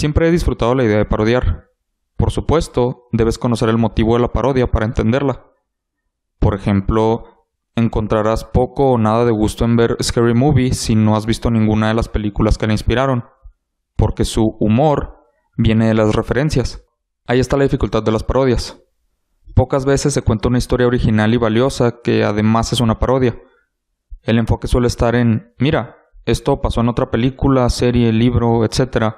Siempre he disfrutado la idea de parodiar. Por supuesto, debes conocer el motivo de la parodia para entenderla. Por ejemplo, encontrarás poco o nada de gusto en ver Scary Movie si no has visto ninguna de las películas que la inspiraron, porque su humor viene de las referencias. Ahí está la dificultad de las parodias. Pocas veces se cuenta una historia original y valiosa que además es una parodia. El enfoque suele estar en, mira, esto pasó en otra película, serie, libro, etc.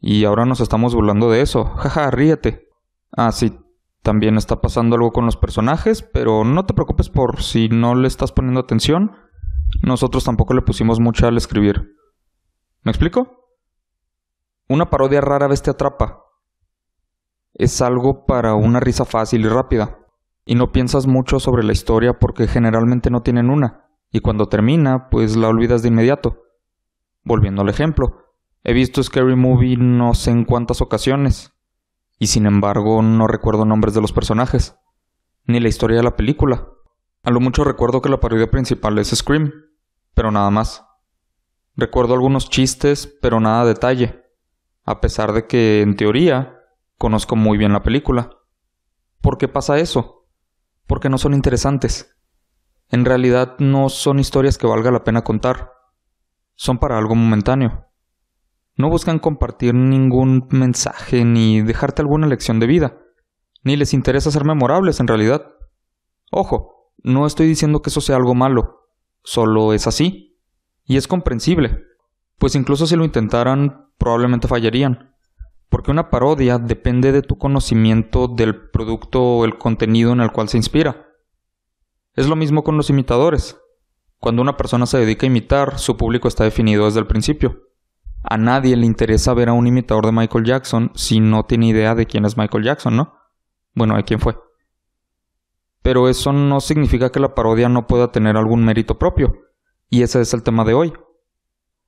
Y ahora nos estamos burlando de eso. Jaja, ríete. Ah, sí, también está pasando algo con los personajes, pero no te preocupes por si no le estás poniendo atención. Nosotros tampoco le pusimos mucha al escribir. ¿Me explico? Una parodia rara vez te este atrapa. Es algo para una risa fácil y rápida. Y no piensas mucho sobre la historia porque generalmente no tienen una. Y cuando termina, pues la olvidas de inmediato. Volviendo al ejemplo, He visto Scary Movie no sé en cuántas ocasiones, y sin embargo no recuerdo nombres de los personajes, ni la historia de la película. A lo mucho recuerdo que la parodia principal es Scream, pero nada más. Recuerdo algunos chistes, pero nada detalle, a pesar de que, en teoría, conozco muy bien la película. ¿Por qué pasa eso? Porque no son interesantes. En realidad no son historias que valga la pena contar. Son para algo momentáneo. No buscan compartir ningún mensaje ni dejarte alguna lección de vida. Ni les interesa ser memorables en realidad. Ojo, no estoy diciendo que eso sea algo malo. Solo es así. Y es comprensible. Pues incluso si lo intentaran, probablemente fallarían. Porque una parodia depende de tu conocimiento del producto o el contenido en el cual se inspira. Es lo mismo con los imitadores. Cuando una persona se dedica a imitar, su público está definido desde el principio a nadie le interesa ver a un imitador de Michael Jackson si no tiene idea de quién es Michael Jackson, ¿no? Bueno, hay quién fue. Pero eso no significa que la parodia no pueda tener algún mérito propio, y ese es el tema de hoy.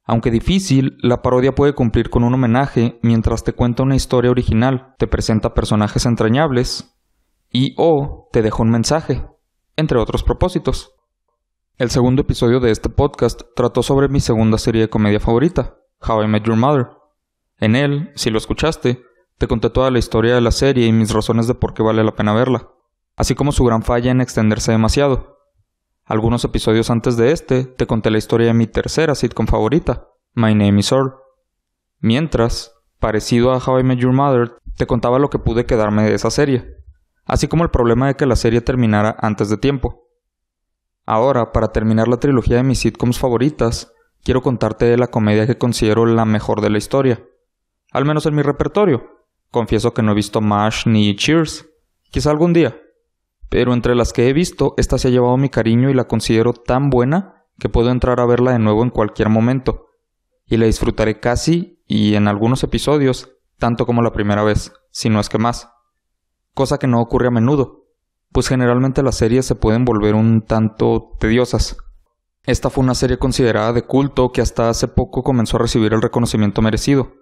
Aunque difícil, la parodia puede cumplir con un homenaje mientras te cuenta una historia original, te presenta personajes entrañables y o te deja un mensaje, entre otros propósitos. El segundo episodio de este podcast trató sobre mi segunda serie de comedia favorita, How I Met Your Mother. En él, si lo escuchaste, te conté toda la historia de la serie y mis razones de por qué vale la pena verla, así como su gran falla en extenderse demasiado. Algunos episodios antes de este, te conté la historia de mi tercera sitcom favorita, My Name is Earl. Mientras, parecido a How I Met Your Mother, te contaba lo que pude quedarme de esa serie, así como el problema de que la serie terminara antes de tiempo. Ahora, para terminar la trilogía de mis sitcoms favoritas, quiero contarte de la comedia que considero la mejor de la historia. Al menos en mi repertorio. Confieso que no he visto MASH ni Cheers. Quizá algún día. Pero entre las que he visto, esta se ha llevado mi cariño y la considero tan buena que puedo entrar a verla de nuevo en cualquier momento. Y la disfrutaré casi, y en algunos episodios, tanto como la primera vez, si no es que más. Cosa que no ocurre a menudo, pues generalmente las series se pueden volver un tanto tediosas. Esta fue una serie considerada de culto que hasta hace poco comenzó a recibir el reconocimiento merecido,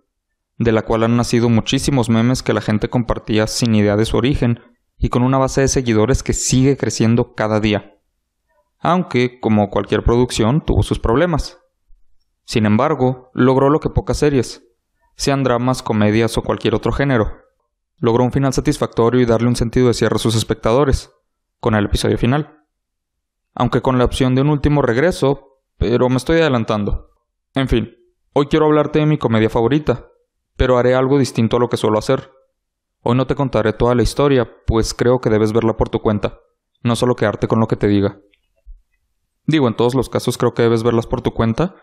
de la cual han nacido muchísimos memes que la gente compartía sin idea de su origen y con una base de seguidores que sigue creciendo cada día. Aunque, como cualquier producción, tuvo sus problemas. Sin embargo, logró lo que pocas series, sean dramas, comedias o cualquier otro género, logró un final satisfactorio y darle un sentido de cierre a sus espectadores, con el episodio final aunque con la opción de un último regreso, pero me estoy adelantando. En fin, hoy quiero hablarte de mi comedia favorita, pero haré algo distinto a lo que suelo hacer. Hoy no te contaré toda la historia, pues creo que debes verla por tu cuenta, no solo quedarte con lo que te diga. Digo, en todos los casos creo que debes verlas por tu cuenta,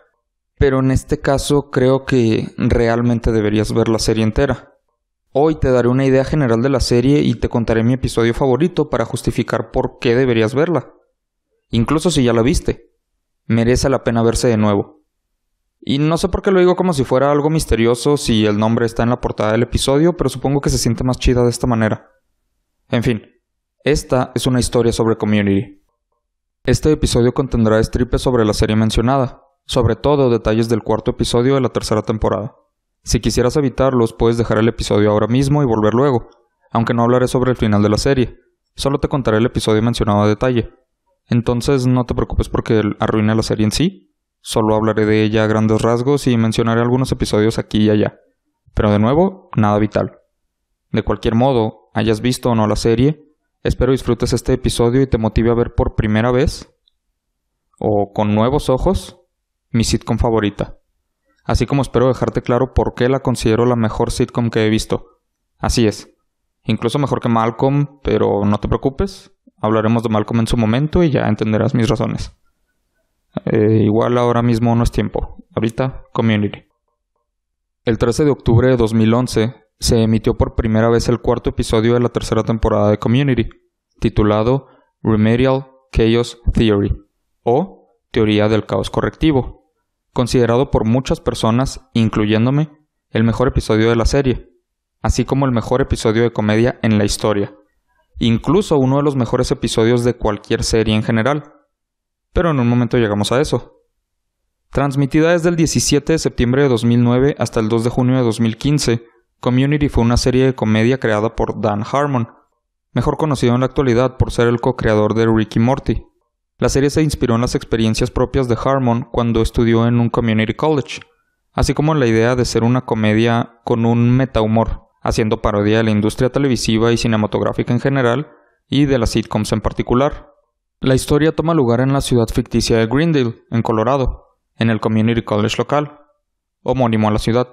pero en este caso creo que realmente deberías ver la serie entera. Hoy te daré una idea general de la serie y te contaré mi episodio favorito para justificar por qué deberías verla incluso si ya la viste. Merece la pena verse de nuevo. Y no sé por qué lo digo como si fuera algo misterioso si el nombre está en la portada del episodio, pero supongo que se siente más chida de esta manera. En fin, esta es una historia sobre community. Este episodio contendrá estripes sobre la serie mencionada, sobre todo detalles del cuarto episodio de la tercera temporada. Si quisieras evitarlos, puedes dejar el episodio ahora mismo y volver luego, aunque no hablaré sobre el final de la serie, solo te contaré el episodio mencionado a detalle. Entonces no te preocupes porque arruine la serie en sí. Solo hablaré de ella a grandes rasgos y mencionaré algunos episodios aquí y allá. Pero de nuevo, nada vital. De cualquier modo, hayas visto o no la serie, espero disfrutes este episodio y te motive a ver por primera vez, o con nuevos ojos, mi sitcom favorita. Así como espero dejarte claro por qué la considero la mejor sitcom que he visto. Así es. Incluso mejor que Malcolm, pero no te preocupes, Hablaremos de Malcolm en su momento y ya entenderás mis razones. Eh, igual ahora mismo no es tiempo. Ahorita, Community. El 13 de octubre de 2011 se emitió por primera vez el cuarto episodio de la tercera temporada de Community, titulado Remedial Chaos Theory o Teoría del Caos Correctivo, considerado por muchas personas, incluyéndome, el mejor episodio de la serie, así como el mejor episodio de comedia en la historia incluso uno de los mejores episodios de cualquier serie en general. Pero en un momento llegamos a eso. Transmitida desde el 17 de septiembre de 2009 hasta el 2 de junio de 2015, Community fue una serie de comedia creada por Dan Harmon, mejor conocido en la actualidad por ser el co-creador de Ricky Morty. La serie se inspiró en las experiencias propias de Harmon cuando estudió en un community college, así como en la idea de ser una comedia con un metahumor, haciendo parodia de la industria televisiva y cinematográfica en general y de las sitcoms en particular. La historia toma lugar en la ciudad ficticia de Greendale, en Colorado, en el Community College local, homónimo a la ciudad.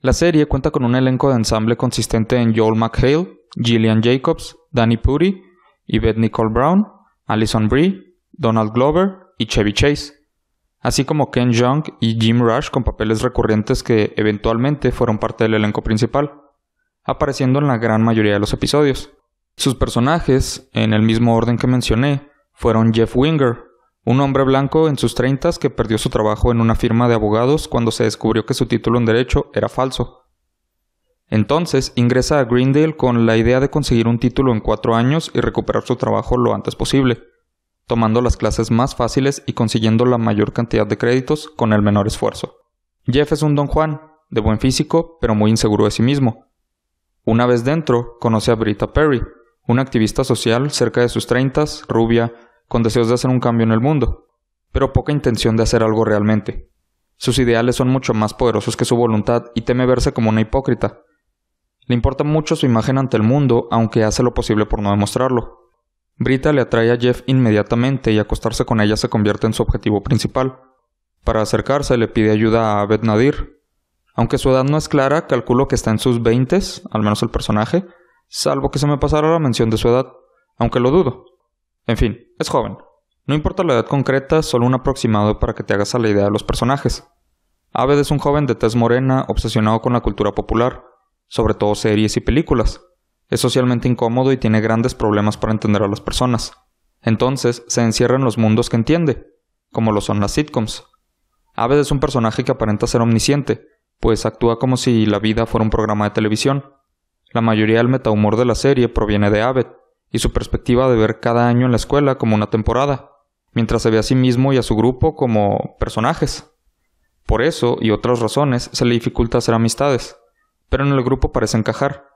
La serie cuenta con un elenco de ensamble consistente en Joel McHale, Gillian Jacobs, Danny Pudi, Yvette Nicole Brown, Alison Brie, Donald Glover y Chevy Chase, así como Ken Jeong y Jim Rush con papeles recurrentes que eventualmente fueron parte del elenco principal apareciendo en la gran mayoría de los episodios. Sus personajes, en el mismo orden que mencioné, fueron Jeff Winger, un hombre blanco en sus treintas que perdió su trabajo en una firma de abogados cuando se descubrió que su título en derecho era falso. Entonces ingresa a Greendale con la idea de conseguir un título en cuatro años y recuperar su trabajo lo antes posible, tomando las clases más fáciles y consiguiendo la mayor cantidad de créditos con el menor esfuerzo. Jeff es un don Juan, de buen físico, pero muy inseguro de sí mismo, una vez dentro, conoce a Brita Perry, una activista social cerca de sus treintas, rubia, con deseos de hacer un cambio en el mundo, pero poca intención de hacer algo realmente. Sus ideales son mucho más poderosos que su voluntad y teme verse como una hipócrita. Le importa mucho su imagen ante el mundo, aunque hace lo posible por no demostrarlo. Brita le atrae a Jeff inmediatamente y acostarse con ella se convierte en su objetivo principal. Para acercarse le pide ayuda a Abed Nadir, aunque su edad no es clara, calculo que está en sus veintes, al menos el personaje, salvo que se me pasara la mención de su edad, aunque lo dudo. En fin, es joven. No importa la edad concreta, solo un aproximado para que te hagas a la idea de los personajes. Aved es un joven de tez morena obsesionado con la cultura popular, sobre todo series y películas. Es socialmente incómodo y tiene grandes problemas para entender a las personas. Entonces se encierra en los mundos que entiende, como lo son las sitcoms. Aved es un personaje que aparenta ser omnisciente, pues actúa como si la vida fuera un programa de televisión. La mayoría del metahumor de la serie proviene de Abbott y su perspectiva de ver cada año en la escuela como una temporada, mientras se ve a sí mismo y a su grupo como personajes. Por eso y otras razones se le dificulta hacer amistades, pero en el grupo parece encajar.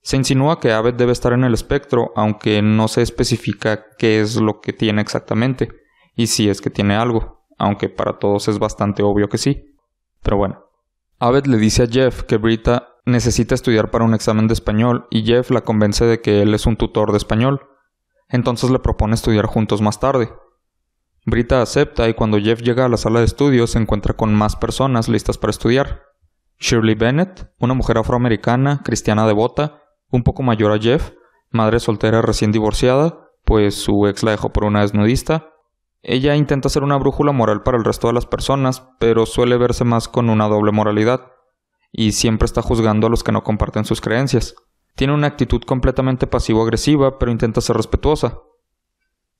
Se insinúa que Abbott debe estar en el espectro, aunque no se especifica qué es lo que tiene exactamente, y si es que tiene algo, aunque para todos es bastante obvio que sí. Pero bueno, Abbott le dice a Jeff que Brita necesita estudiar para un examen de español y Jeff la convence de que él es un tutor de español. Entonces le propone estudiar juntos más tarde. Brita acepta y cuando Jeff llega a la sala de estudios se encuentra con más personas listas para estudiar. Shirley Bennett, una mujer afroamericana, cristiana devota, un poco mayor a Jeff, madre soltera recién divorciada, pues su ex la dejó por una desnudista, ella intenta ser una brújula moral para el resto de las personas, pero suele verse más con una doble moralidad, y siempre está juzgando a los que no comparten sus creencias. Tiene una actitud completamente pasivo-agresiva, pero intenta ser respetuosa.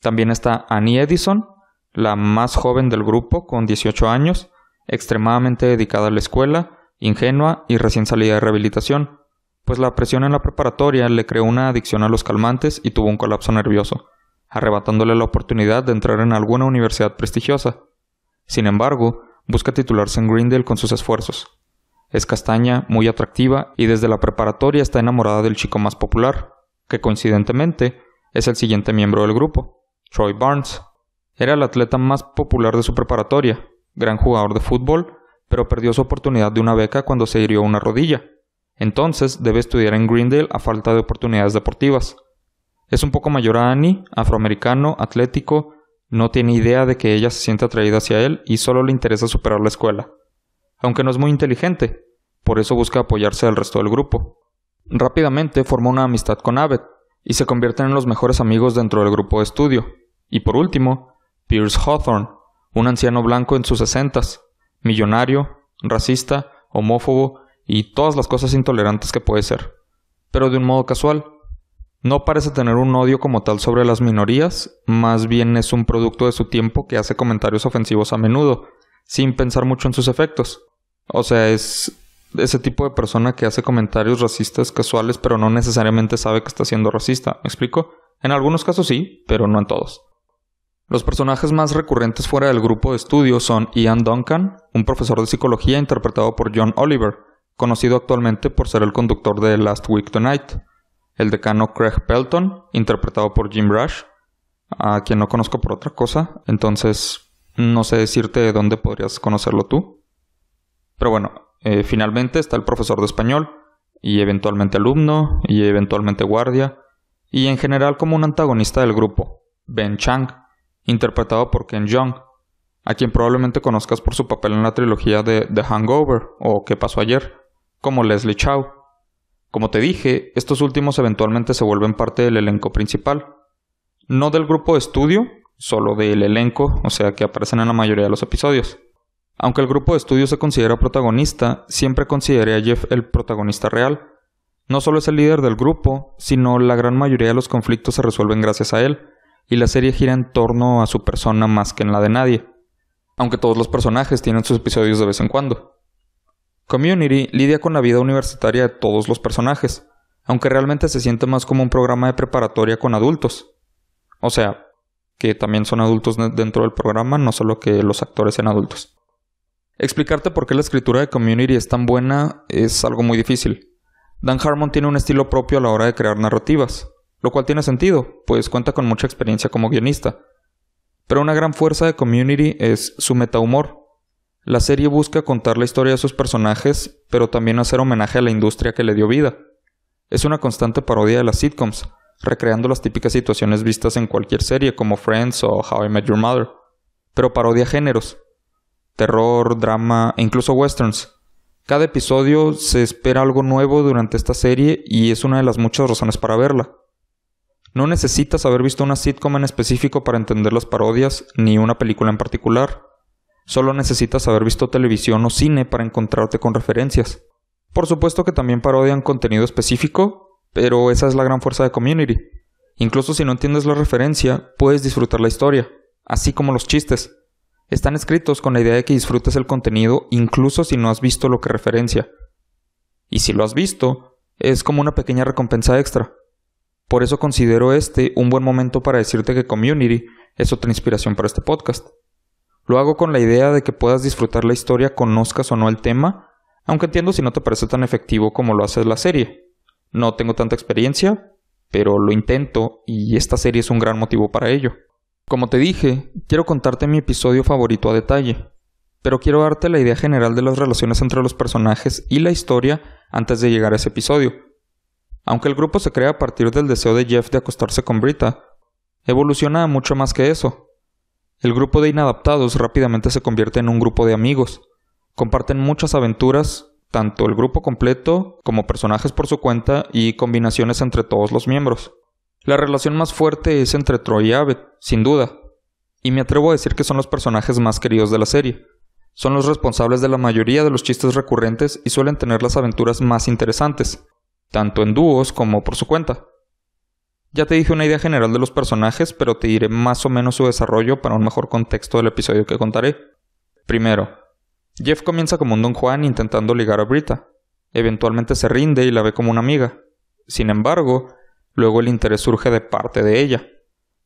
También está Annie Edison, la más joven del grupo, con 18 años, extremadamente dedicada a la escuela, ingenua y recién salida de rehabilitación, pues la presión en la preparatoria le creó una adicción a los calmantes y tuvo un colapso nervioso arrebatándole la oportunidad de entrar en alguna universidad prestigiosa. Sin embargo, busca titularse en Greendale con sus esfuerzos. Es castaña, muy atractiva y desde la preparatoria está enamorada del chico más popular, que coincidentemente es el siguiente miembro del grupo, Troy Barnes. Era el atleta más popular de su preparatoria, gran jugador de fútbol, pero perdió su oportunidad de una beca cuando se hirió una rodilla. Entonces debe estudiar en Greendale a falta de oportunidades deportivas. Es un poco mayor a Annie, afroamericano, atlético, no tiene idea de que ella se siente atraída hacia él y solo le interesa superar la escuela. Aunque no es muy inteligente, por eso busca apoyarse al resto del grupo. Rápidamente forma una amistad con Abbott y se convierten en los mejores amigos dentro del grupo de estudio. Y por último, Pierce Hawthorne, un anciano blanco en sus sesentas, millonario, racista, homófobo y todas las cosas intolerantes que puede ser, pero de un modo casual, no parece tener un odio como tal sobre las minorías, más bien es un producto de su tiempo que hace comentarios ofensivos a menudo, sin pensar mucho en sus efectos. O sea, es ese tipo de persona que hace comentarios racistas casuales, pero no necesariamente sabe que está siendo racista. ¿Me explico? En algunos casos sí, pero no en todos. Los personajes más recurrentes fuera del grupo de estudio son Ian Duncan, un profesor de psicología interpretado por John Oliver, conocido actualmente por ser el conductor de Last Week Tonight, el decano Craig Pelton, interpretado por Jim Rush, a quien no conozco por otra cosa, entonces no sé decirte de dónde podrías conocerlo tú. Pero bueno, eh, finalmente está el profesor de español, y eventualmente alumno, y eventualmente guardia, y en general como un antagonista del grupo, Ben Chang, interpretado por Ken Jeong, a quien probablemente conozcas por su papel en la trilogía de The Hangover o ¿Qué pasó ayer? como Leslie Chow. Como te dije, estos últimos eventualmente se vuelven parte del elenco principal. No del grupo de estudio, solo del elenco, o sea que aparecen en la mayoría de los episodios. Aunque el grupo de estudio se considera protagonista, siempre considere a Jeff el protagonista real. No solo es el líder del grupo, sino la gran mayoría de los conflictos se resuelven gracias a él, y la serie gira en torno a su persona más que en la de nadie, aunque todos los personajes tienen sus episodios de vez en cuando. Community lidia con la vida universitaria de todos los personajes, aunque realmente se siente más como un programa de preparatoria con adultos. O sea, que también son adultos dentro del programa, no solo que los actores sean adultos. Explicarte por qué la escritura de Community es tan buena es algo muy difícil. Dan Harmon tiene un estilo propio a la hora de crear narrativas, lo cual tiene sentido, pues cuenta con mucha experiencia como guionista. Pero una gran fuerza de Community es su metahumor, la serie busca contar la historia de sus personajes, pero también hacer homenaje a la industria que le dio vida. Es una constante parodia de las sitcoms, recreando las típicas situaciones vistas en cualquier serie como Friends o How I Met Your Mother, pero parodia géneros, terror, drama e incluso westerns. Cada episodio se espera algo nuevo durante esta serie y es una de las muchas razones para verla. No necesitas haber visto una sitcom en específico para entender las parodias ni una película en particular. Solo necesitas haber visto televisión o cine para encontrarte con referencias. Por supuesto que también parodian contenido específico, pero esa es la gran fuerza de Community. Incluso si no entiendes la referencia, puedes disfrutar la historia, así como los chistes. Están escritos con la idea de que disfrutes el contenido incluso si no has visto lo que referencia. Y si lo has visto, es como una pequeña recompensa extra. Por eso considero este un buen momento para decirte que Community es otra inspiración para este podcast. Lo hago con la idea de que puedas disfrutar la historia, conozcas o no el tema, aunque entiendo si no te parece tan efectivo como lo hace la serie. No tengo tanta experiencia, pero lo intento y esta serie es un gran motivo para ello. Como te dije, quiero contarte mi episodio favorito a detalle, pero quiero darte la idea general de las relaciones entre los personajes y la historia antes de llegar a ese episodio. Aunque el grupo se crea a partir del deseo de Jeff de acostarse con Brita, evoluciona mucho más que eso. El grupo de inadaptados rápidamente se convierte en un grupo de amigos. Comparten muchas aventuras, tanto el grupo completo como personajes por su cuenta y combinaciones entre todos los miembros. La relación más fuerte es entre Troy y Abed, sin duda, y me atrevo a decir que son los personajes más queridos de la serie. Son los responsables de la mayoría de los chistes recurrentes y suelen tener las aventuras más interesantes, tanto en dúos como por su cuenta. Ya te dije una idea general de los personajes, pero te diré más o menos su desarrollo para un mejor contexto del episodio que contaré. Primero, Jeff comienza como un don Juan intentando ligar a Brita. Eventualmente se rinde y la ve como una amiga. Sin embargo, luego el interés surge de parte de ella.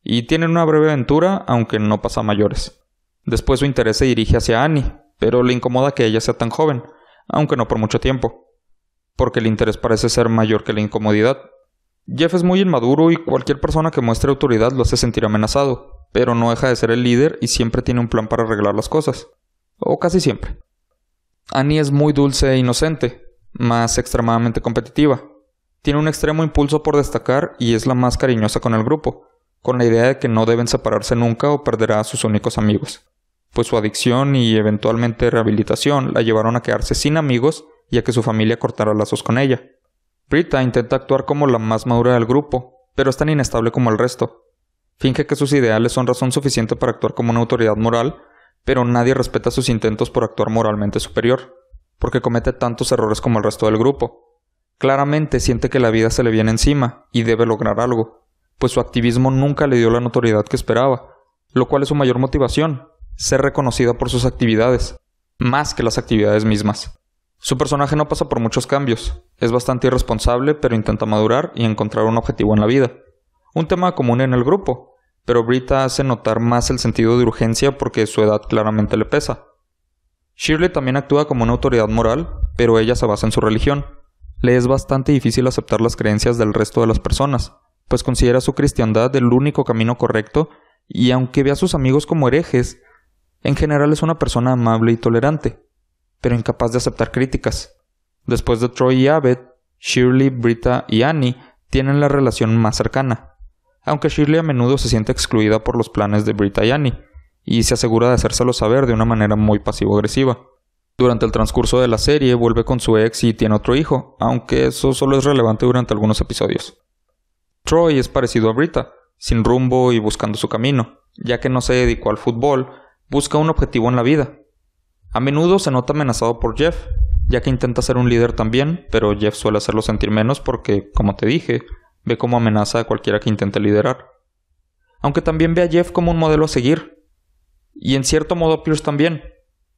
Y tienen una breve aventura, aunque no pasa mayores. Después su interés se dirige hacia Annie, pero le incomoda que ella sea tan joven, aunque no por mucho tiempo. Porque el interés parece ser mayor que la incomodidad, Jeff es muy inmaduro y cualquier persona que muestre autoridad lo hace sentir amenazado, pero no deja de ser el líder y siempre tiene un plan para arreglar las cosas. O casi siempre. Annie es muy dulce e inocente, más extremadamente competitiva. Tiene un extremo impulso por destacar y es la más cariñosa con el grupo, con la idea de que no deben separarse nunca o perderá a sus únicos amigos, pues su adicción y eventualmente rehabilitación la llevaron a quedarse sin amigos y a que su familia cortara lazos con ella. Brita intenta actuar como la más madura del grupo, pero es tan inestable como el resto. Finge que sus ideales son razón suficiente para actuar como una autoridad moral, pero nadie respeta sus intentos por actuar moralmente superior, porque comete tantos errores como el resto del grupo. Claramente siente que la vida se le viene encima y debe lograr algo, pues su activismo nunca le dio la notoriedad que esperaba, lo cual es su mayor motivación, ser reconocida por sus actividades, más que las actividades mismas. Su personaje no pasa por muchos cambios, es bastante irresponsable pero intenta madurar y encontrar un objetivo en la vida. Un tema común en el grupo, pero Brita hace notar más el sentido de urgencia porque su edad claramente le pesa. Shirley también actúa como una autoridad moral, pero ella se basa en su religión. Le es bastante difícil aceptar las creencias del resto de las personas, pues considera su cristiandad el único camino correcto y aunque ve a sus amigos como herejes, en general es una persona amable y tolerante, pero incapaz de aceptar críticas. Después de Troy y Abbott, Shirley, Brita y Annie tienen la relación más cercana, aunque Shirley a menudo se siente excluida por los planes de Brita y Annie, y se asegura de hacérselo saber de una manera muy pasivo-agresiva. Durante el transcurso de la serie vuelve con su ex y tiene otro hijo, aunque eso solo es relevante durante algunos episodios. Troy es parecido a Brita, sin rumbo y buscando su camino, ya que no se dedicó al fútbol, busca un objetivo en la vida, a menudo se nota amenazado por Jeff, ya que intenta ser un líder también, pero Jeff suele hacerlo sentir menos porque, como te dije, ve como amenaza a cualquiera que intente liderar. Aunque también ve a Jeff como un modelo a seguir. Y en cierto modo Pierce también,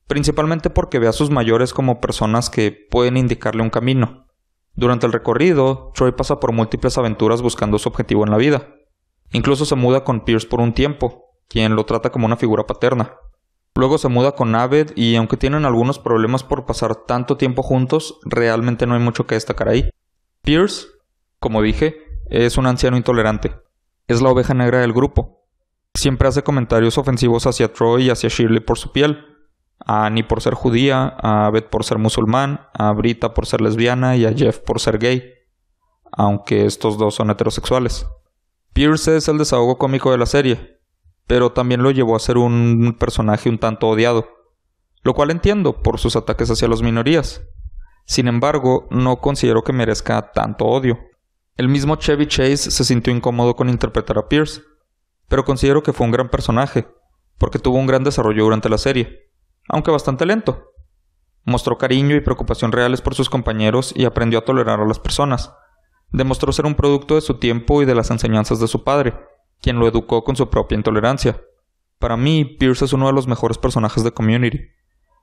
principalmente porque ve a sus mayores como personas que pueden indicarle un camino. Durante el recorrido, Troy pasa por múltiples aventuras buscando su objetivo en la vida. Incluso se muda con Pierce por un tiempo, quien lo trata como una figura paterna. Luego se muda con Abed y aunque tienen algunos problemas por pasar tanto tiempo juntos, realmente no hay mucho que destacar ahí. Pierce, como dije, es un anciano intolerante. Es la oveja negra del grupo. Siempre hace comentarios ofensivos hacia Troy y hacia Shirley por su piel. A Annie por ser judía, a Abed por ser musulmán, a Brita por ser lesbiana y a Jeff por ser gay. Aunque estos dos son heterosexuales. Pierce es el desahogo cómico de la serie, pero también lo llevó a ser un personaje un tanto odiado, lo cual entiendo por sus ataques hacia las minorías. Sin embargo, no considero que merezca tanto odio. El mismo Chevy Chase se sintió incómodo con interpretar a Pierce, pero considero que fue un gran personaje, porque tuvo un gran desarrollo durante la serie, aunque bastante lento. Mostró cariño y preocupación reales por sus compañeros y aprendió a tolerar a las personas. Demostró ser un producto de su tiempo y de las enseñanzas de su padre, quien lo educó con su propia intolerancia. Para mí, Pierce es uno de los mejores personajes de Community.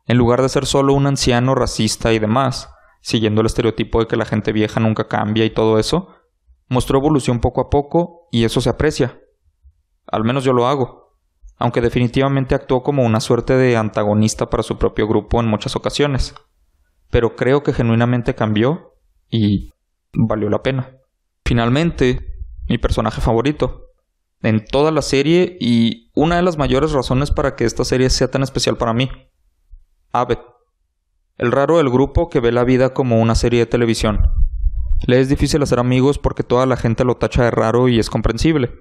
En lugar de ser solo un anciano racista y demás, siguiendo el estereotipo de que la gente vieja nunca cambia y todo eso, mostró evolución poco a poco y eso se aprecia. Al menos yo lo hago, aunque definitivamente actuó como una suerte de antagonista para su propio grupo en muchas ocasiones. Pero creo que genuinamente cambió y valió la pena. Finalmente, mi personaje favorito, en toda la serie y una de las mayores razones para que esta serie sea tan especial para mí. Abed. el raro del grupo que ve la vida como una serie de televisión. Le es difícil hacer amigos porque toda la gente lo tacha de raro y es comprensible.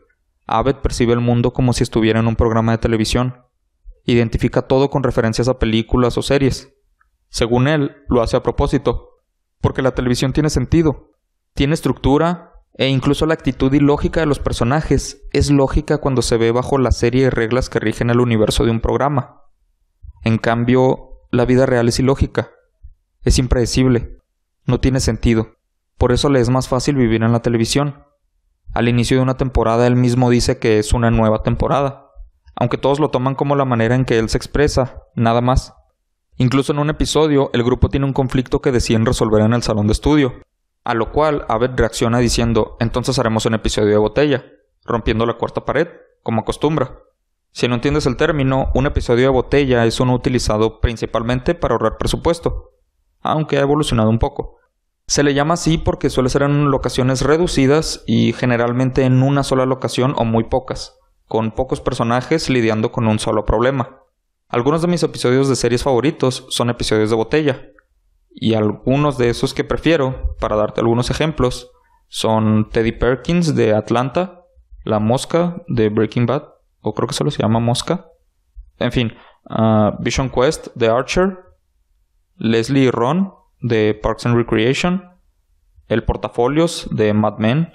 Abed percibe el mundo como si estuviera en un programa de televisión. Identifica todo con referencias a películas o series. Según él, lo hace a propósito, porque la televisión tiene sentido, tiene estructura, e incluso la actitud ilógica de los personajes es lógica cuando se ve bajo la serie de reglas que rigen el universo de un programa. En cambio, la vida real es ilógica, es impredecible, no tiene sentido. Por eso le es más fácil vivir en la televisión. Al inicio de una temporada él mismo dice que es una nueva temporada, aunque todos lo toman como la manera en que él se expresa, nada más. Incluso en un episodio, el grupo tiene un conflicto que deciden resolver en el salón de estudio, a lo cual Abed reacciona diciendo, entonces haremos un episodio de botella, rompiendo la cuarta pared, como acostumbra. Si no entiendes el término, un episodio de botella es uno utilizado principalmente para ahorrar presupuesto, aunque ha evolucionado un poco. Se le llama así porque suele ser en locaciones reducidas y generalmente en una sola locación o muy pocas, con pocos personajes lidiando con un solo problema. Algunos de mis episodios de series favoritos son episodios de botella, y algunos de esos que prefiero, para darte algunos ejemplos, son Teddy Perkins de Atlanta, La Mosca de Breaking Bad, o creo que solo se llama Mosca. En fin, ah, Vision Quest de Archer, Leslie Ron de Parks and Recreation, El Portafolios de Mad Men,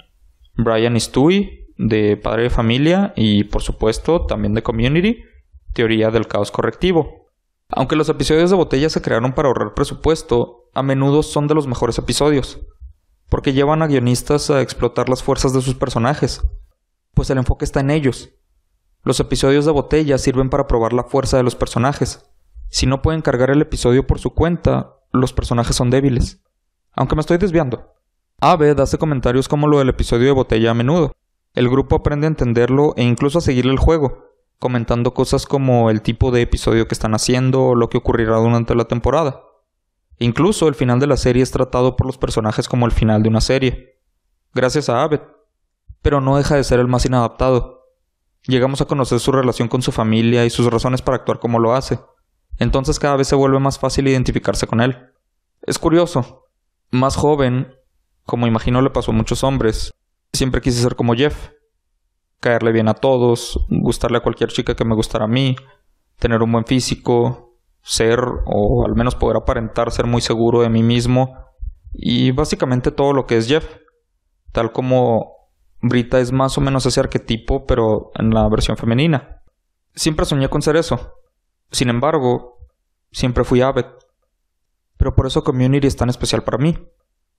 Brian Stewie de Padre de Familia y por supuesto también de Community, Teoría del Caos Correctivo. Aunque los episodios de botella se crearon para ahorrar presupuesto, a menudo son de los mejores episodios, porque llevan a guionistas a explotar las fuerzas de sus personajes, pues el enfoque está en ellos. Los episodios de botella sirven para probar la fuerza de los personajes. Si no pueden cargar el episodio por su cuenta, los personajes son débiles. Aunque me estoy desviando. Aved hace comentarios como lo del episodio de botella a menudo. El grupo aprende a entenderlo e incluso a seguir el juego, comentando cosas como el tipo de episodio que están haciendo o lo que ocurrirá durante la temporada. Incluso el final de la serie es tratado por los personajes como el final de una serie, gracias a Abed, pero no deja de ser el más inadaptado. Llegamos a conocer su relación con su familia y sus razones para actuar como lo hace, entonces cada vez se vuelve más fácil identificarse con él. Es curioso, más joven, como imagino le pasó a muchos hombres, siempre quise ser como Jeff, caerle bien a todos, gustarle a cualquier chica que me gustara a mí, tener un buen físico, ser o al menos poder aparentar ser muy seguro de mí mismo y básicamente todo lo que es Jeff, tal como Brita es más o menos ese arquetipo pero en la versión femenina. Siempre soñé con ser eso. Sin embargo, siempre fui Abed, Pero por eso Community es tan especial para mí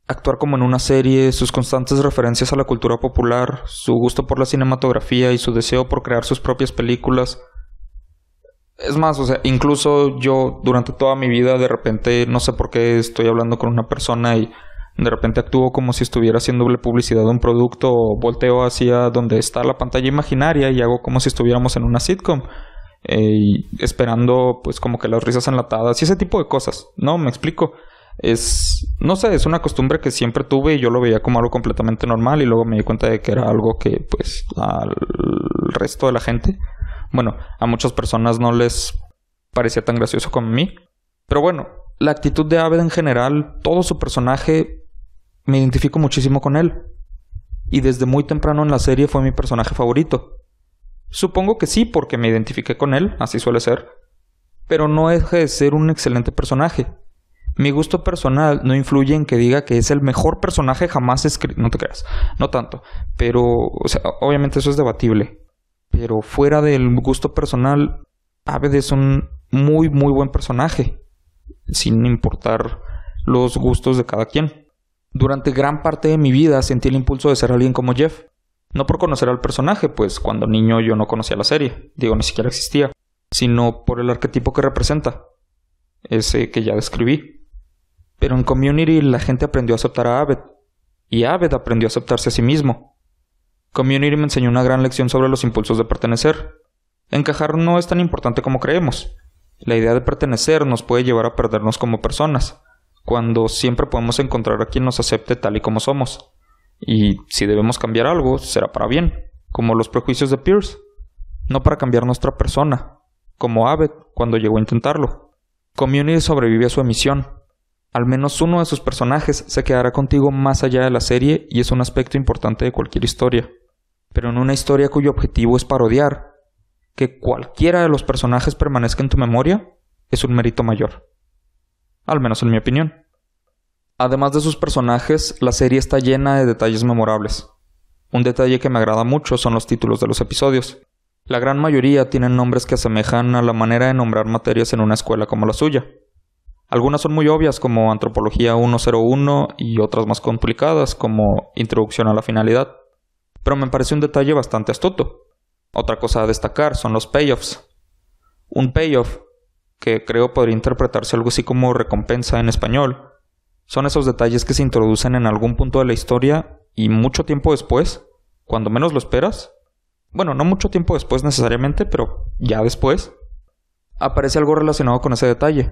actuar como en una serie, sus constantes referencias a la cultura popular, su gusto por la cinematografía y su deseo por crear sus propias películas. Es más, o sea, incluso yo durante toda mi vida de repente no sé por qué estoy hablando con una persona y de repente actúo como si estuviera haciendo publicidad a un producto o volteo hacia donde está la pantalla imaginaria y hago como si estuviéramos en una sitcom. Eh, y esperando pues como que las risas enlatadas y ese tipo de cosas. No, me explico es, no sé, es una costumbre que siempre tuve y yo lo veía como algo completamente normal y luego me di cuenta de que era algo que pues al resto de la gente, bueno, a muchas personas no les parecía tan gracioso como a mí. Pero bueno, la actitud de Aved en general, todo su personaje, me identifico muchísimo con él. Y desde muy temprano en la serie fue mi personaje favorito. Supongo que sí, porque me identifiqué con él, así suele ser. Pero no deja de ser un excelente personaje mi gusto personal no influye en que diga que es el mejor personaje jamás escrito. No te creas, no tanto. Pero, obviamente eso es debatible. Pero fuera del gusto personal, Aved es un muy, muy buen personaje. Sin importar los gustos de cada quien. Durante gran parte de mi vida sentí el impulso de ser alguien como Jeff. No por conocer al personaje, pues cuando niño yo no conocía la serie, digo, ni siquiera existía, sino por el arquetipo que representa, ese que ya describí. Pero en Community la gente aprendió a aceptar a Abed, y Abed aprendió a aceptarse a sí mismo. Community me enseñó una gran lección sobre los impulsos de pertenecer. Encajar no es tan importante como creemos. La idea de pertenecer nos puede llevar a perdernos como personas, cuando siempre podemos encontrar a quien nos acepte tal y como somos. Y si debemos cambiar algo, será para bien, como los prejuicios de Pierce, no para cambiar nuestra persona, como Abed, cuando llegó a intentarlo. Community sobrevive a su emisión, al menos uno de sus personajes se quedará contigo más allá de la serie y es un aspecto importante de cualquier historia. Pero en una historia cuyo objetivo es parodiar, que cualquiera de los personajes permanezca en tu memoria es un mérito mayor. Al menos en mi opinión. Además de sus personajes, la serie está llena de detalles memorables. Un detalle que me agrada mucho son los títulos de los episodios. La gran mayoría tienen nombres que asemejan a la manera de nombrar materias en una escuela como la suya. Algunas son muy obvias como Antropología 101 y otras más complicadas como Introducción a la Finalidad, pero me parece un detalle bastante astuto. Otra cosa a destacar son los payoffs. Un payoff, que creo podría interpretarse algo así como recompensa en español, son esos detalles que se introducen en algún punto de la historia y mucho tiempo después, cuando menos lo esperas, bueno, no mucho tiempo después necesariamente, pero ya después, aparece algo relacionado con ese detalle.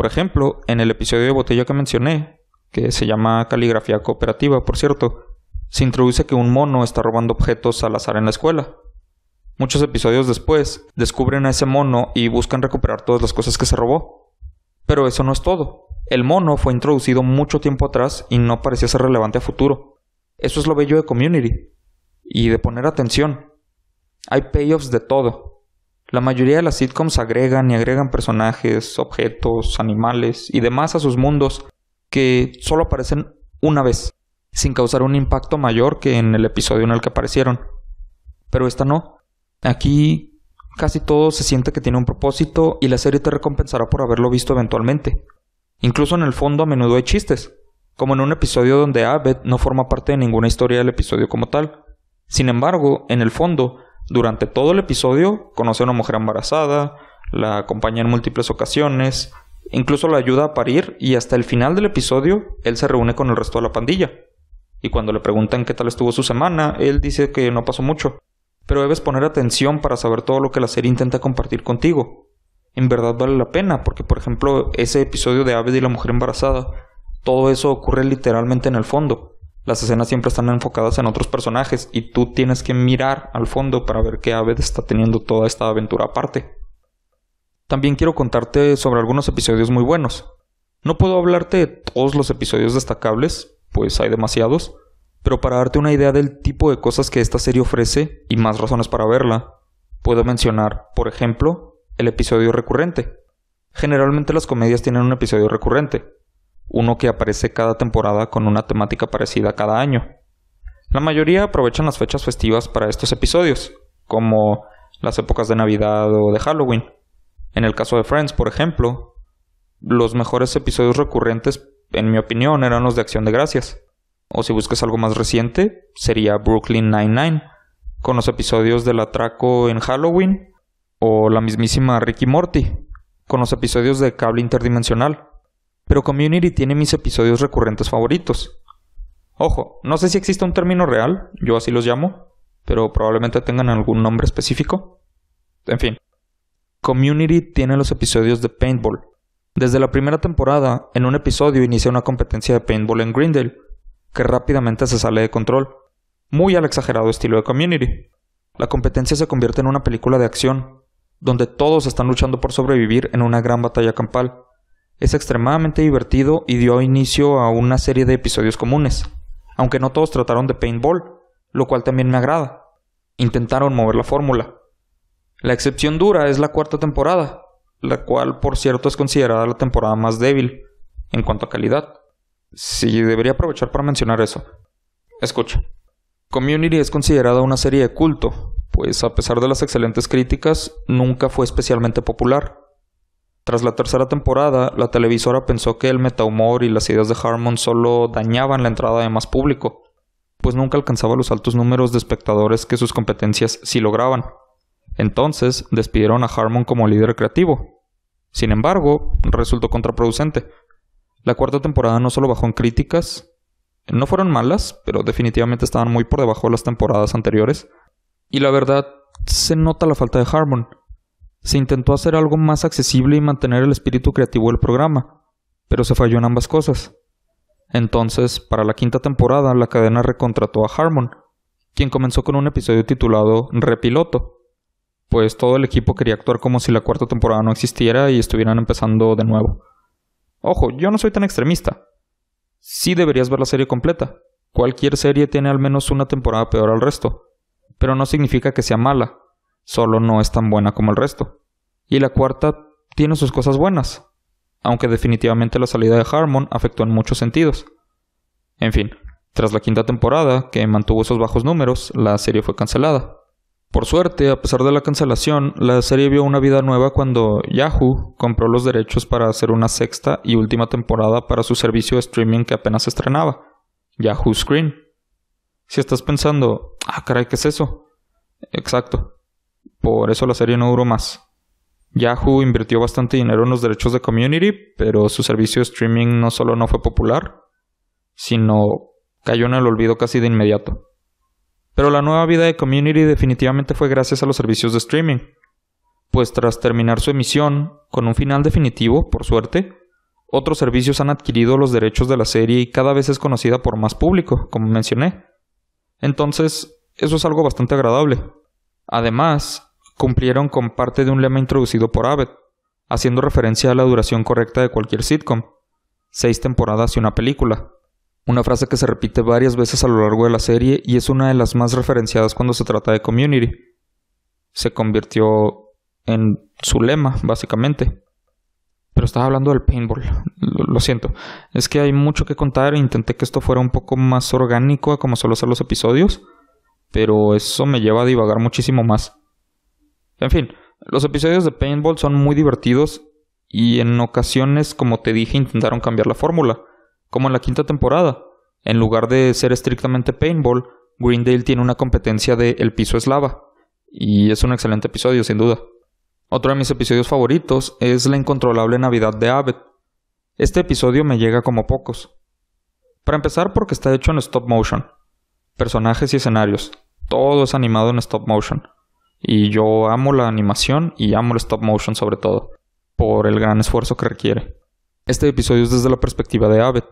Por ejemplo, en el episodio de botella que mencioné, que se llama caligrafía cooperativa, por cierto, se introduce que un mono está robando objetos al azar en la escuela. Muchos episodios después, descubren a ese mono y buscan recuperar todas las cosas que se robó. Pero eso no es todo. El mono fue introducido mucho tiempo atrás y no parecía ser relevante a futuro. Eso es lo bello de Community. Y de poner atención. Hay payoffs de todo. La mayoría de las sitcoms agregan y agregan personajes, objetos, animales y demás a sus mundos que solo aparecen una vez, sin causar un impacto mayor que en el episodio en el que aparecieron. Pero esta no. Aquí casi todo se siente que tiene un propósito y la serie te recompensará por haberlo visto eventualmente. Incluso en el fondo a menudo hay chistes, como en un episodio donde Abed no forma parte de ninguna historia del episodio como tal. Sin embargo, en el fondo, durante todo el episodio conoce a una mujer embarazada, la acompaña en múltiples ocasiones, incluso la ayuda a parir y hasta el final del episodio él se reúne con el resto de la pandilla. Y cuando le preguntan qué tal estuvo su semana, él dice que no pasó mucho, pero debes poner atención para saber todo lo que la serie intenta compartir contigo. En verdad vale la pena, porque por ejemplo ese episodio de Aved y la mujer embarazada, todo eso ocurre literalmente en el fondo. Las escenas siempre están enfocadas en otros personajes y tú tienes que mirar al fondo para ver qué ave está teniendo toda esta aventura aparte. También quiero contarte sobre algunos episodios muy buenos. No puedo hablarte de todos los episodios destacables, pues hay demasiados, pero para darte una idea del tipo de cosas que esta serie ofrece y más razones para verla, puedo mencionar, por ejemplo, el episodio recurrente. Generalmente las comedias tienen un episodio recurrente, uno que aparece cada temporada con una temática parecida cada año. La mayoría aprovechan las fechas festivas para estos episodios, como las épocas de Navidad o de Halloween. En el caso de Friends, por ejemplo, los mejores episodios recurrentes, en mi opinión, eran los de Acción de Gracias. O si buscas algo más reciente, sería Brooklyn Nine-Nine, con los episodios del atraco en Halloween, o la mismísima Ricky Morty, con los episodios de Cable Interdimensional pero Community tiene mis episodios recurrentes favoritos. Ojo, no sé si existe un término real, yo así los llamo, pero probablemente tengan algún nombre específico. En fin, Community tiene los episodios de Paintball. Desde la primera temporada, en un episodio inicia una competencia de paintball en Greendale, que rápidamente se sale de control, muy al exagerado estilo de Community. La competencia se convierte en una película de acción, donde todos están luchando por sobrevivir en una gran batalla campal, es extremadamente divertido y dio inicio a una serie de episodios comunes, aunque no todos trataron de paintball, lo cual también me agrada. Intentaron mover la fórmula. La excepción dura es la cuarta temporada, la cual por cierto es considerada la temporada más débil en cuanto a calidad. Sí, debería aprovechar para mencionar eso. Escucha. Community es considerada una serie de culto, pues a pesar de las excelentes críticas, nunca fue especialmente popular. Tras la tercera temporada, la televisora pensó que el metahumor y las ideas de Harmon solo dañaban la entrada de más público, pues nunca alcanzaba los altos números de espectadores que sus competencias sí lograban. Entonces, despidieron a Harmon como líder creativo. Sin embargo, resultó contraproducente. La cuarta temporada no solo bajó en críticas, no fueron malas, pero definitivamente estaban muy por debajo de las temporadas anteriores. Y la verdad, se nota la falta de Harmon. Se intentó hacer algo más accesible y mantener el espíritu creativo del programa, pero se falló en ambas cosas. Entonces, para la quinta temporada, la cadena recontrató a Harmon, quien comenzó con un episodio titulado Repiloto, pues todo el equipo quería actuar como si la cuarta temporada no existiera y estuvieran empezando de nuevo. Ojo, yo no soy tan extremista. Sí deberías ver la serie completa. Cualquier serie tiene al menos una temporada peor al resto, pero no significa que sea mala, solo no es tan buena como el resto. Y la cuarta tiene sus cosas buenas, aunque definitivamente la salida de Harmon afectó en muchos sentidos. En fin, tras la quinta temporada, que mantuvo esos bajos números, la serie fue cancelada. Por suerte, a pesar de la cancelación, la serie vio una vida nueva cuando Yahoo compró los derechos para hacer una sexta y última temporada para su servicio de streaming que apenas estrenaba, Yahoo Screen. Si estás pensando, ah, caray, ¿qué es eso? Exacto, por eso la serie no duró más. Yahoo invirtió bastante dinero en los derechos de community, pero su servicio de streaming no solo no fue popular, sino cayó en el olvido casi de inmediato. Pero la nueva vida de community definitivamente fue gracias a los servicios de streaming, pues tras terminar su emisión, con un final definitivo, por suerte, otros servicios han adquirido los derechos de la serie y cada vez es conocida por más público, como mencioné. Entonces, eso es algo bastante agradable. Además, cumplieron con parte de un lema introducido por Abbott, haciendo referencia a la duración correcta de cualquier sitcom, seis temporadas y una película. Una frase que se repite varias veces a lo largo de la serie y es una de las más referenciadas cuando se trata de Community. Se convirtió en su lema, básicamente. Pero estaba hablando del paintball, lo, siento. Es que hay mucho que contar, e intenté que esto fuera un poco más orgánico como solo son los episodios, pero eso me lleva a divagar muchísimo más. En fin, los episodios de Paintball son muy divertidos y en ocasiones, como te dije, intentaron cambiar la fórmula, como en la quinta temporada. En lugar de ser estrictamente Paintball, Greendale tiene una competencia de El piso es lava, y es un excelente episodio, sin duda. Otro de mis episodios favoritos es La incontrolable Navidad de Abbott. Este episodio me llega como pocos. Para empezar, porque está hecho en stop motion. Personajes y escenarios. Todo es animado en stop motion. Y yo amo la animación y amo el stop motion sobre todo, por el gran esfuerzo que requiere. Este episodio es desde la perspectiva de Abed.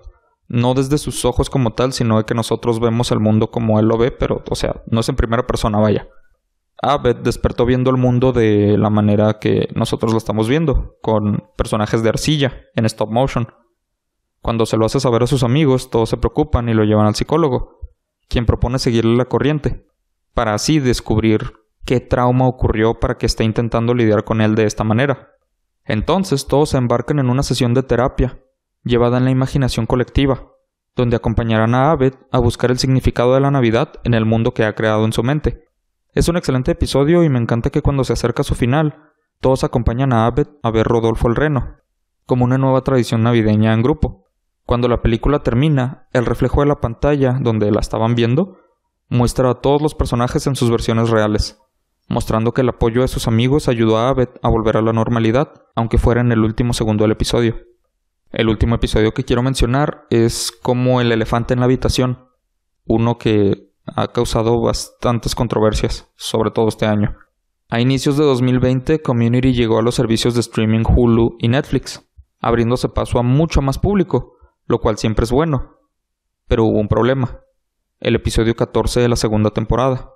no desde sus ojos como tal, sino de que nosotros vemos el mundo como él lo ve, pero, o sea, no es en primera persona, vaya. Abed despertó viendo el mundo de la manera que nosotros lo estamos viendo, con personajes de arcilla, en stop motion. Cuando se lo hace saber a sus amigos, todos se preocupan y lo llevan al psicólogo, quien propone seguirle la corriente, para así descubrir qué trauma ocurrió para que esté intentando lidiar con él de esta manera. Entonces todos se embarcan en una sesión de terapia, llevada en la imaginación colectiva, donde acompañarán a Abed a buscar el significado de la Navidad en el mundo que ha creado en su mente. Es un excelente episodio y me encanta que cuando se acerca su final, todos acompañan a Abed a ver Rodolfo el Reno, como una nueva tradición navideña en grupo. Cuando la película termina, el reflejo de la pantalla donde la estaban viendo muestra a todos los personajes en sus versiones reales mostrando que el apoyo de sus amigos ayudó a Abed a volver a la normalidad, aunque fuera en el último segundo del episodio. El último episodio que quiero mencionar es como el elefante en la habitación, uno que ha causado bastantes controversias, sobre todo este año. A inicios de 2020, Community llegó a los servicios de streaming Hulu y Netflix, abriéndose paso a mucho más público, lo cual siempre es bueno. Pero hubo un problema, el episodio 14 de la segunda temporada,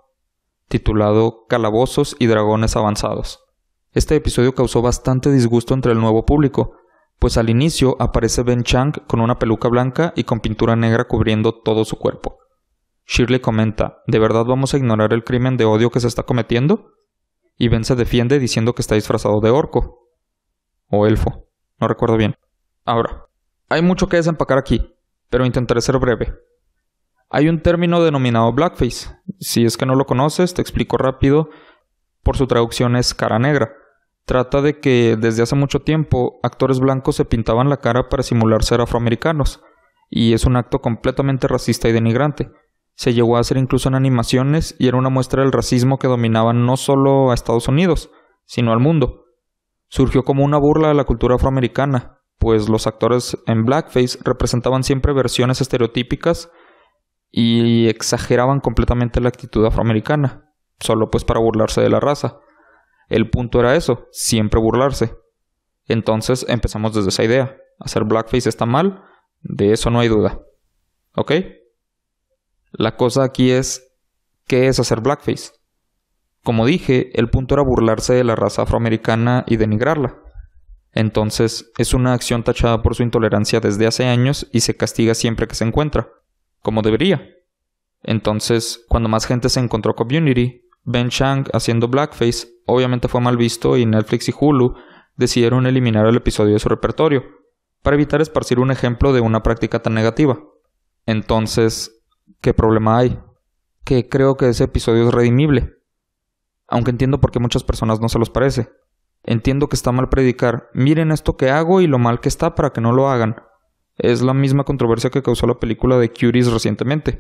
titulado Calabozos y Dragones Avanzados. Este episodio causó bastante disgusto entre el nuevo público, pues al inicio aparece Ben Chang con una peluca blanca y con pintura negra cubriendo todo su cuerpo. Shirley comenta, ¿de verdad vamos a ignorar el crimen de odio que se está cometiendo? Y Ben se defiende diciendo que está disfrazado de orco. O elfo, no recuerdo bien. Ahora, hay mucho que desempacar aquí, pero intentaré ser breve. Hay un término denominado blackface. Si es que no lo conoces, te explico rápido. Por su traducción es cara negra. Trata de que desde hace mucho tiempo actores blancos se pintaban la cara para simular ser afroamericanos, y es un acto completamente racista y denigrante. Se llegó a hacer incluso en animaciones y era una muestra del racismo que dominaba no solo a Estados Unidos, sino al mundo. Surgió como una burla de la cultura afroamericana, pues los actores en blackface representaban siempre versiones estereotípicas y exageraban completamente la actitud afroamericana, solo pues para burlarse de la raza. El punto era eso, siempre burlarse. Entonces empezamos desde esa idea. Hacer blackface está mal, de eso no hay duda. ¿Ok? La cosa aquí es, ¿qué es hacer blackface? Como dije, el punto era burlarse de la raza afroamericana y denigrarla. Entonces, es una acción tachada por su intolerancia desde hace años y se castiga siempre que se encuentra como debería. Entonces, cuando más gente se encontró con Unity, Ben Chang haciendo blackface obviamente fue mal visto y Netflix y Hulu decidieron eliminar el episodio de su repertorio, para evitar esparcir un ejemplo de una práctica tan negativa. Entonces, ¿qué problema hay? Que creo que ese episodio es redimible. Aunque entiendo por qué muchas personas no se los parece. Entiendo que está mal predicar, miren esto que hago y lo mal que está para que no lo hagan, es la misma controversia que causó la película de Curies recientemente,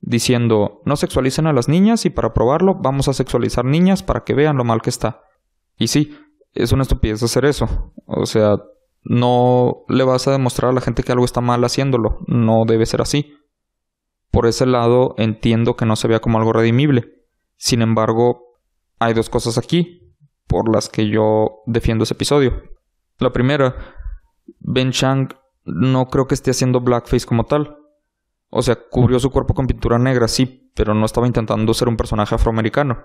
diciendo no sexualicen a las niñas y para probarlo vamos a sexualizar niñas para que vean lo mal que está. Y sí, es una estupidez hacer eso. O sea, no le vas a demostrar a la gente que algo está mal haciéndolo. No debe ser así. Por ese lado entiendo que no se vea como algo redimible. Sin embargo, hay dos cosas aquí por las que yo defiendo ese episodio. La primera, Ben Chang no creo que esté haciendo blackface como tal. O sea, cubrió su cuerpo con pintura negra, sí, pero no estaba intentando ser un personaje afroamericano.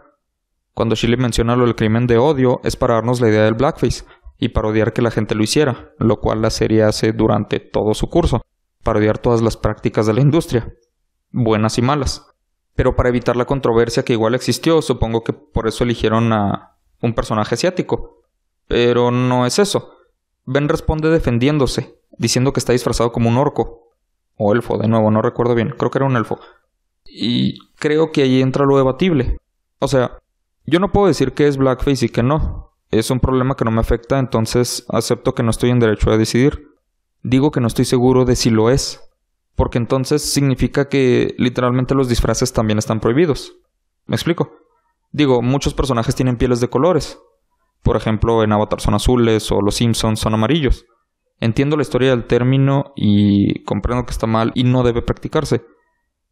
Cuando Shirley menciona lo del crimen de odio, es para darnos la idea del blackface y para odiar que la gente lo hiciera, lo cual la serie hace durante todo su curso, para odiar todas las prácticas de la industria, buenas y malas. Pero para evitar la controversia que igual existió, supongo que por eso eligieron a un personaje asiático. Pero no es eso. Ben responde defendiéndose, diciendo que está disfrazado como un orco. O elfo, de nuevo, no recuerdo bien. Creo que era un elfo. Y creo que ahí entra lo debatible. O sea, yo no puedo decir que es blackface y que no. Es un problema que no me afecta, entonces acepto que no estoy en derecho a decidir. Digo que no estoy seguro de si lo es. Porque entonces significa que literalmente los disfraces también están prohibidos. ¿Me explico? Digo, muchos personajes tienen pieles de colores. Por ejemplo, en Avatar son azules o los Simpsons son amarillos. Entiendo la historia del término y comprendo que está mal y no debe practicarse,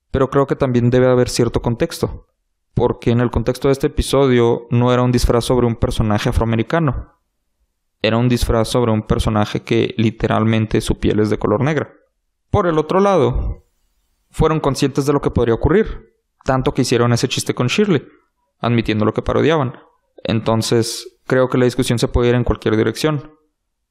pero creo que también debe haber cierto contexto, porque en el contexto de este episodio no era un disfraz sobre un personaje afroamericano, era un disfraz sobre un personaje que literalmente su piel es de color negra. Por el otro lado, fueron conscientes de lo que podría ocurrir, tanto que hicieron ese chiste con Shirley, admitiendo lo que parodiaban. Entonces, creo que la discusión se puede ir en cualquier dirección.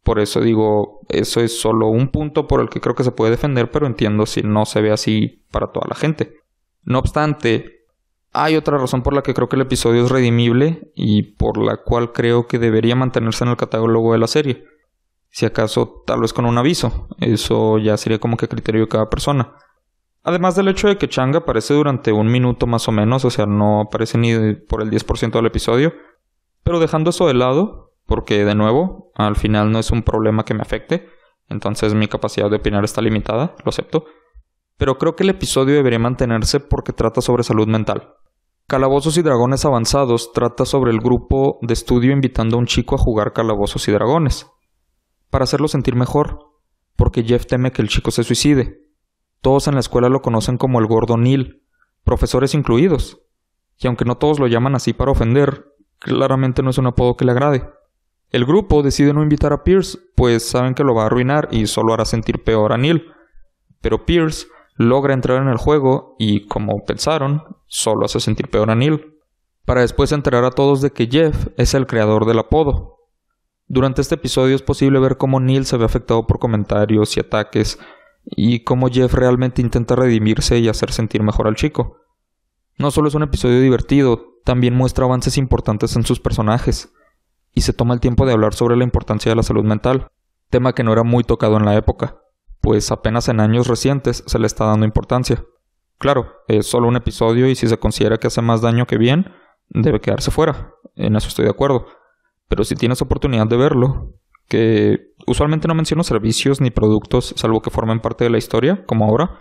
Por eso digo, eso es solo un punto por el que creo que se puede defender, pero entiendo si no se ve así para toda la gente. No obstante, hay otra razón por la que creo que el episodio es redimible y por la cual creo que debería mantenerse en el catálogo de la serie. Si acaso, tal vez con un aviso, eso ya sería como que criterio de cada persona. Además del hecho de que Chang aparece durante un minuto más o menos, o sea, no aparece ni por el 10% del episodio. Pero dejando eso de lado, porque de nuevo, al final no es un problema que me afecte, entonces mi capacidad de opinar está limitada, lo acepto. Pero creo que el episodio debería mantenerse porque trata sobre salud mental. Calabozos y Dragones Avanzados trata sobre el grupo de estudio invitando a un chico a jugar Calabozos y Dragones, para hacerlo sentir mejor, porque Jeff teme que el chico se suicide. Todos en la escuela lo conocen como el gordo Neil, profesores incluidos, y aunque no todos lo llaman así para ofender, claramente no es un apodo que le agrade. El grupo decide no invitar a Pierce, pues saben que lo va a arruinar y solo hará sentir peor a Neil. Pero Pierce logra entrar en el juego y, como pensaron, solo hace sentir peor a Neil. Para después enterar a todos de que Jeff es el creador del apodo. Durante este episodio es posible ver cómo Neil se ve afectado por comentarios y ataques, y cómo Jeff realmente intenta redimirse y hacer sentir mejor al chico. No solo es un episodio divertido, también muestra avances importantes en sus personajes y se toma el tiempo de hablar sobre la importancia de la salud mental, tema que no era muy tocado en la época, pues apenas en años recientes se le está dando importancia. Claro, es solo un episodio y si se considera que hace más daño que bien, debe quedarse fuera, en eso estoy de acuerdo. Pero si tienes oportunidad de verlo, que usualmente no menciono servicios ni productos salvo que formen parte de la historia, como ahora,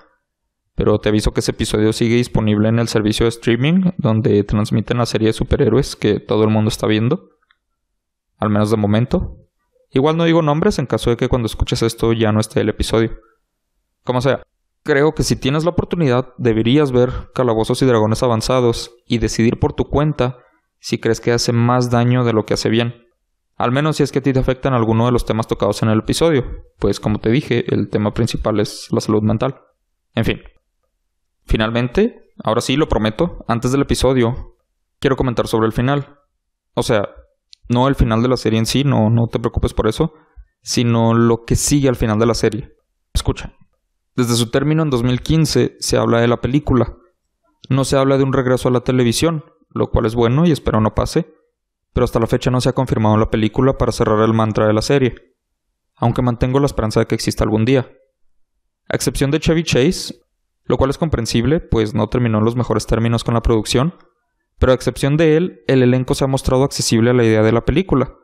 pero te aviso que ese episodio sigue disponible en el servicio de streaming donde transmiten la serie de superhéroes que todo el mundo está viendo al menos de momento. Igual no digo nombres en caso de que cuando escuches esto ya no esté el episodio. Como sea, creo que si tienes la oportunidad deberías ver Calabozos y Dragones Avanzados y decidir por tu cuenta si crees que hace más daño de lo que hace bien. Al menos si es que a ti te afectan alguno de los temas tocados en el episodio, pues como te dije, el tema principal es la salud mental. En fin. Finalmente, ahora sí lo prometo, antes del episodio, quiero comentar sobre el final. O sea, no el final de la serie en sí, no, no te preocupes por eso, sino lo que sigue al final de la serie. Escucha, desde su término en 2015 se habla de la película. No se habla de un regreso a la televisión, lo cual es bueno y espero no pase, pero hasta la fecha no se ha confirmado la película para cerrar el mantra de la serie, aunque mantengo la esperanza de que exista algún día. A excepción de Chevy Chase, lo cual es comprensible, pues no terminó en los mejores términos con la producción, pero a excepción de él, el elenco se ha mostrado accesible a la idea de la película.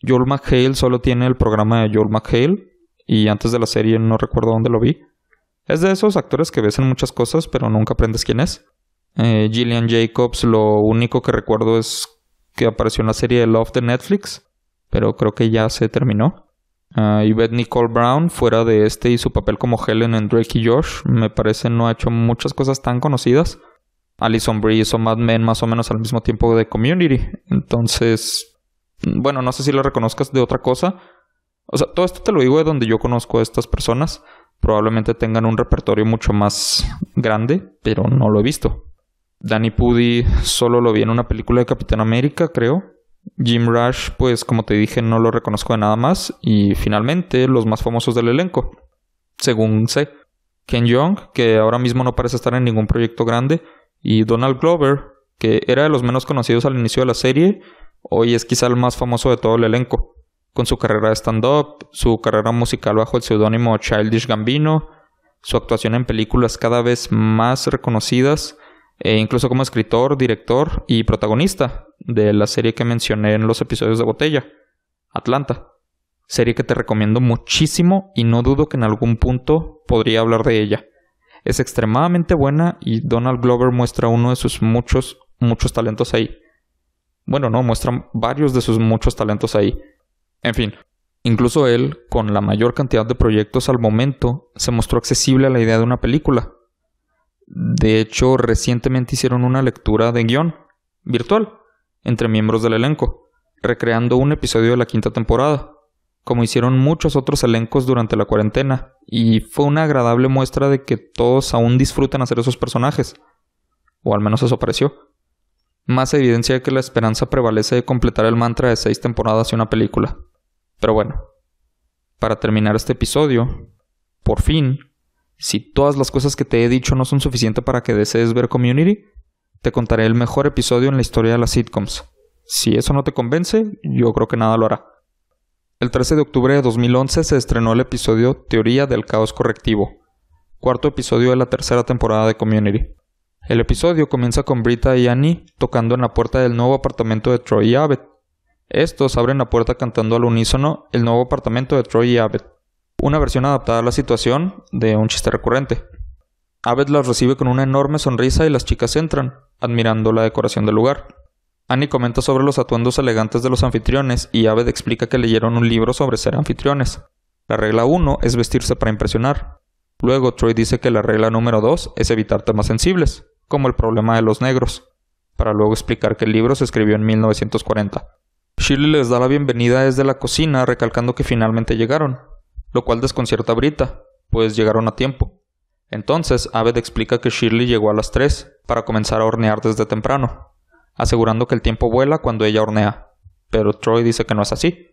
Joel McHale solo tiene el programa de Joel McHale, y antes de la serie no recuerdo dónde lo vi. Es de esos actores que ves en muchas cosas, pero nunca aprendes quién es. Eh, Gillian Jacobs, lo único que recuerdo es que apareció en la serie Love de Netflix, pero creo que ya se terminó. Ah, y Yvette Nicole Brown, fuera de este y su papel como Helen en Drake y Josh, me parece no ha hecho muchas cosas tan conocidas. Alison Brie o Mad Men más o menos al mismo tiempo de Community. Entonces, bueno, no sé si lo reconozcas de otra cosa. O sea, todo esto te lo digo de donde yo conozco a estas personas. Probablemente tengan un repertorio mucho más grande, pero no lo he visto. Danny Pudi solo lo vi en una película de Capitán América, creo. Jim Rush, pues como te dije, no lo reconozco de nada más. Y finalmente, los más famosos del elenco, según sé. Ken Young, que ahora mismo no parece estar en ningún proyecto grande. Y Donald Glover, que era de los menos conocidos al inicio de la serie, hoy es quizá el más famoso de todo el elenco, con su carrera de stand-up, su carrera musical bajo el seudónimo Childish Gambino, su actuación en películas cada vez más reconocidas, e incluso como escritor, director y protagonista de la serie que mencioné en los episodios de Botella, Atlanta. Serie que te recomiendo muchísimo y no dudo que en algún punto podría hablar de ella es extremadamente buena y Donald Glover muestra uno de sus muchos, muchos talentos ahí. Bueno, no, muestra varios de sus muchos talentos ahí. En fin, incluso él, con la mayor cantidad de proyectos al momento, se mostró accesible a la idea de una película. De hecho, recientemente hicieron una lectura de guión virtual entre miembros del elenco, recreando un episodio de la quinta temporada como hicieron muchos otros elencos durante la cuarentena, y fue una agradable muestra de que todos aún disfrutan hacer esos personajes. O al menos eso pareció. Más evidencia de que la esperanza prevalece de completar el mantra de seis temporadas y una película. Pero bueno, para terminar este episodio, por fin, si todas las cosas que te he dicho no son suficientes para que desees ver Community, te contaré el mejor episodio en la historia de las sitcoms. Si eso no te convence, yo creo que nada lo hará. El 13 de octubre de 2011 se estrenó el episodio Teoría del Caos Correctivo, cuarto episodio de la tercera temporada de Community. El episodio comienza con Brita y Annie tocando en la puerta del nuevo apartamento de Troy y Abbott. Estos abren la puerta cantando al unísono el nuevo apartamento de Troy y Abbott, una versión adaptada a la situación de un chiste recurrente. Abbott las recibe con una enorme sonrisa y las chicas entran, admirando la decoración del lugar. Annie comenta sobre los atuendos elegantes de los anfitriones y Abed explica que leyeron un libro sobre ser anfitriones. La regla 1 es vestirse para impresionar. Luego Troy dice que la regla número 2 es evitar temas sensibles, como el problema de los negros, para luego explicar que el libro se escribió en 1940. Shirley les da la bienvenida desde la cocina recalcando que finalmente llegaron, lo cual desconcierta a Brita, pues llegaron a tiempo. Entonces Abed explica que Shirley llegó a las 3 para comenzar a hornear desde temprano asegurando que el tiempo vuela cuando ella hornea. Pero Troy dice que no es así.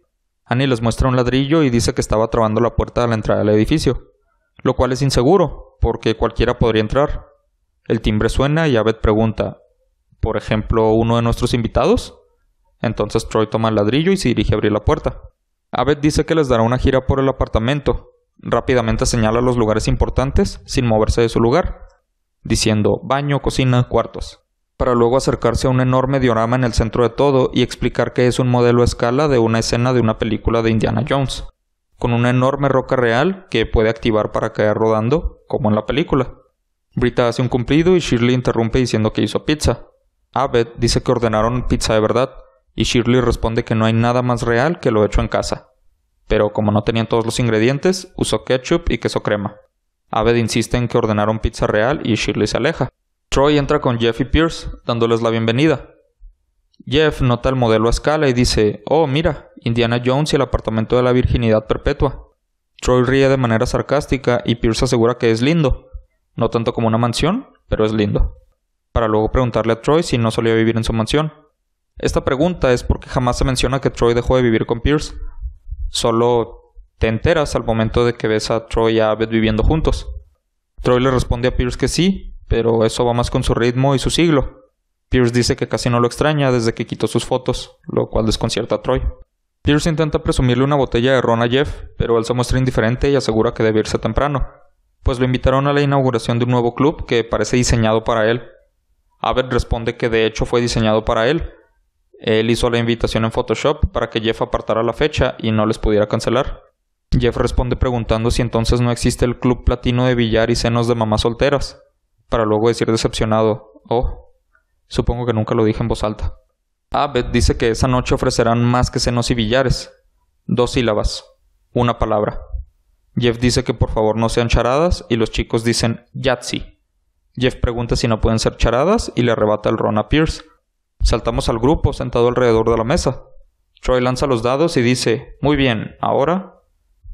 Annie les muestra un ladrillo y dice que estaba trabando la puerta de la entrada del edificio, lo cual es inseguro, porque cualquiera podría entrar. El timbre suena y Abed pregunta, ¿por ejemplo, uno de nuestros invitados? Entonces Troy toma el ladrillo y se dirige a abrir la puerta. Abed dice que les dará una gira por el apartamento. Rápidamente señala los lugares importantes sin moverse de su lugar, diciendo baño, cocina, cuartos para luego acercarse a un enorme diorama en el centro de todo y explicar que es un modelo a escala de una escena de una película de Indiana Jones, con una enorme roca real que puede activar para caer rodando, como en la película. Brita hace un cumplido y Shirley interrumpe diciendo que hizo pizza. Abed dice que ordenaron pizza de verdad, y Shirley responde que no hay nada más real que lo hecho en casa. Pero como no tenían todos los ingredientes, usó ketchup y queso crema. Abed insiste en que ordenaron pizza real y Shirley se aleja. Troy entra con Jeff y Pierce, dándoles la bienvenida. Jeff nota el modelo a escala y dice, oh, mira, Indiana Jones y el apartamento de la virginidad perpetua. Troy ríe de manera sarcástica y Pierce asegura que es lindo. No tanto como una mansión, pero es lindo. Para luego preguntarle a Troy si no solía vivir en su mansión. Esta pregunta es porque jamás se menciona que Troy dejó de vivir con Pierce. Solo te enteras al momento de que ves a Troy y a Abed viviendo juntos. Troy le responde a Pierce que sí, pero eso va más con su ritmo y su siglo. Pierce dice que casi no lo extraña desde que quitó sus fotos, lo cual desconcierta a Troy. Pierce intenta presumirle una botella de ron a Jeff, pero él se muestra indiferente y asegura que debe irse temprano, pues lo invitaron a la inauguración de un nuevo club que parece diseñado para él. Abed responde que de hecho fue diseñado para él. Él hizo la invitación en Photoshop para que Jeff apartara la fecha y no les pudiera cancelar. Jeff responde preguntando si entonces no existe el club platino de billar y senos de mamás solteras, para luego decir decepcionado, oh, supongo que nunca lo dije en voz alta. Abed ah, dice que esa noche ofrecerán más que senos y billares, dos sílabas, una palabra. Jeff dice que por favor no sean charadas y los chicos dicen Yatsi. Jeff pregunta si no pueden ser charadas y le arrebata el ron a Pierce. Saltamos al grupo sentado alrededor de la mesa. Troy lanza los dados y dice, muy bien, ahora.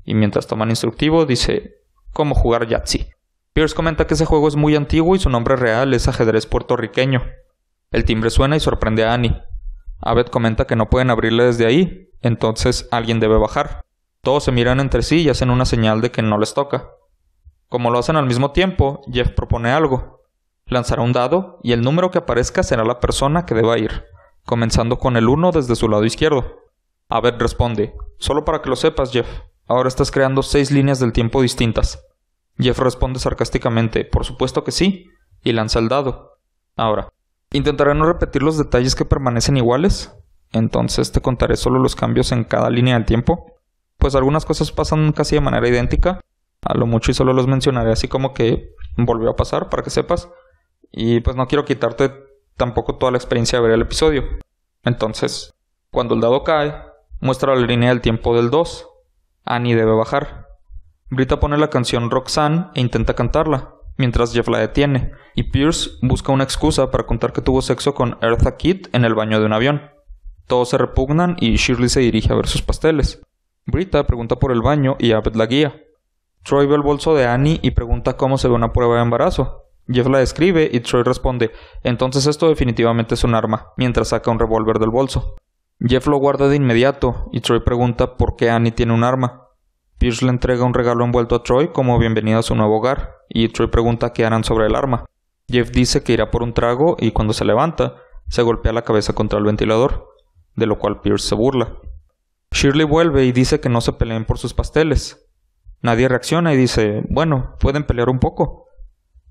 Y mientras toman instructivo, dice, ¿cómo jugar Yatsi? Pierce comenta que ese juego es muy antiguo y su nombre real es ajedrez puertorriqueño. El timbre suena y sorprende a Annie. Abed comenta que no pueden abrirle desde ahí, entonces alguien debe bajar. Todos se miran entre sí y hacen una señal de que no les toca. Como lo hacen al mismo tiempo, Jeff propone algo. Lanzará un dado y el número que aparezca será la persona que deba ir, comenzando con el 1 desde su lado izquierdo. Abed responde, solo para que lo sepas, Jeff, ahora estás creando seis líneas del tiempo distintas. Jeff responde sarcásticamente, por supuesto que sí, y lanza el dado. Ahora, intentaré no repetir los detalles que permanecen iguales, entonces te contaré solo los cambios en cada línea del tiempo, pues algunas cosas pasan casi de manera idéntica, a lo mucho y solo los mencionaré así como que volvió a pasar para que sepas, y pues no quiero quitarte tampoco toda la experiencia de ver el episodio. Entonces, cuando el dado cae, muestra la línea del tiempo del 2. Annie ah, debe bajar. Brita pone la canción Roxanne e intenta cantarla, mientras Jeff la detiene, y Pierce busca una excusa para contar que tuvo sexo con Eartha Kid en el baño de un avión. Todos se repugnan y Shirley se dirige a ver sus pasteles. Brita pregunta por el baño y Abed la guía. Troy ve el bolso de Annie y pregunta cómo se ve una prueba de embarazo. Jeff la describe y Troy responde, entonces esto definitivamente es un arma, mientras saca un revólver del bolso. Jeff lo guarda de inmediato y Troy pregunta por qué Annie tiene un arma. Pierce le entrega un regalo envuelto a Troy como bienvenido a su nuevo hogar, y Troy pregunta qué harán sobre el arma. Jeff dice que irá por un trago y cuando se levanta, se golpea la cabeza contra el ventilador, de lo cual Pierce se burla. Shirley vuelve y dice que no se peleen por sus pasteles. Nadie reacciona y dice, bueno, pueden pelear un poco.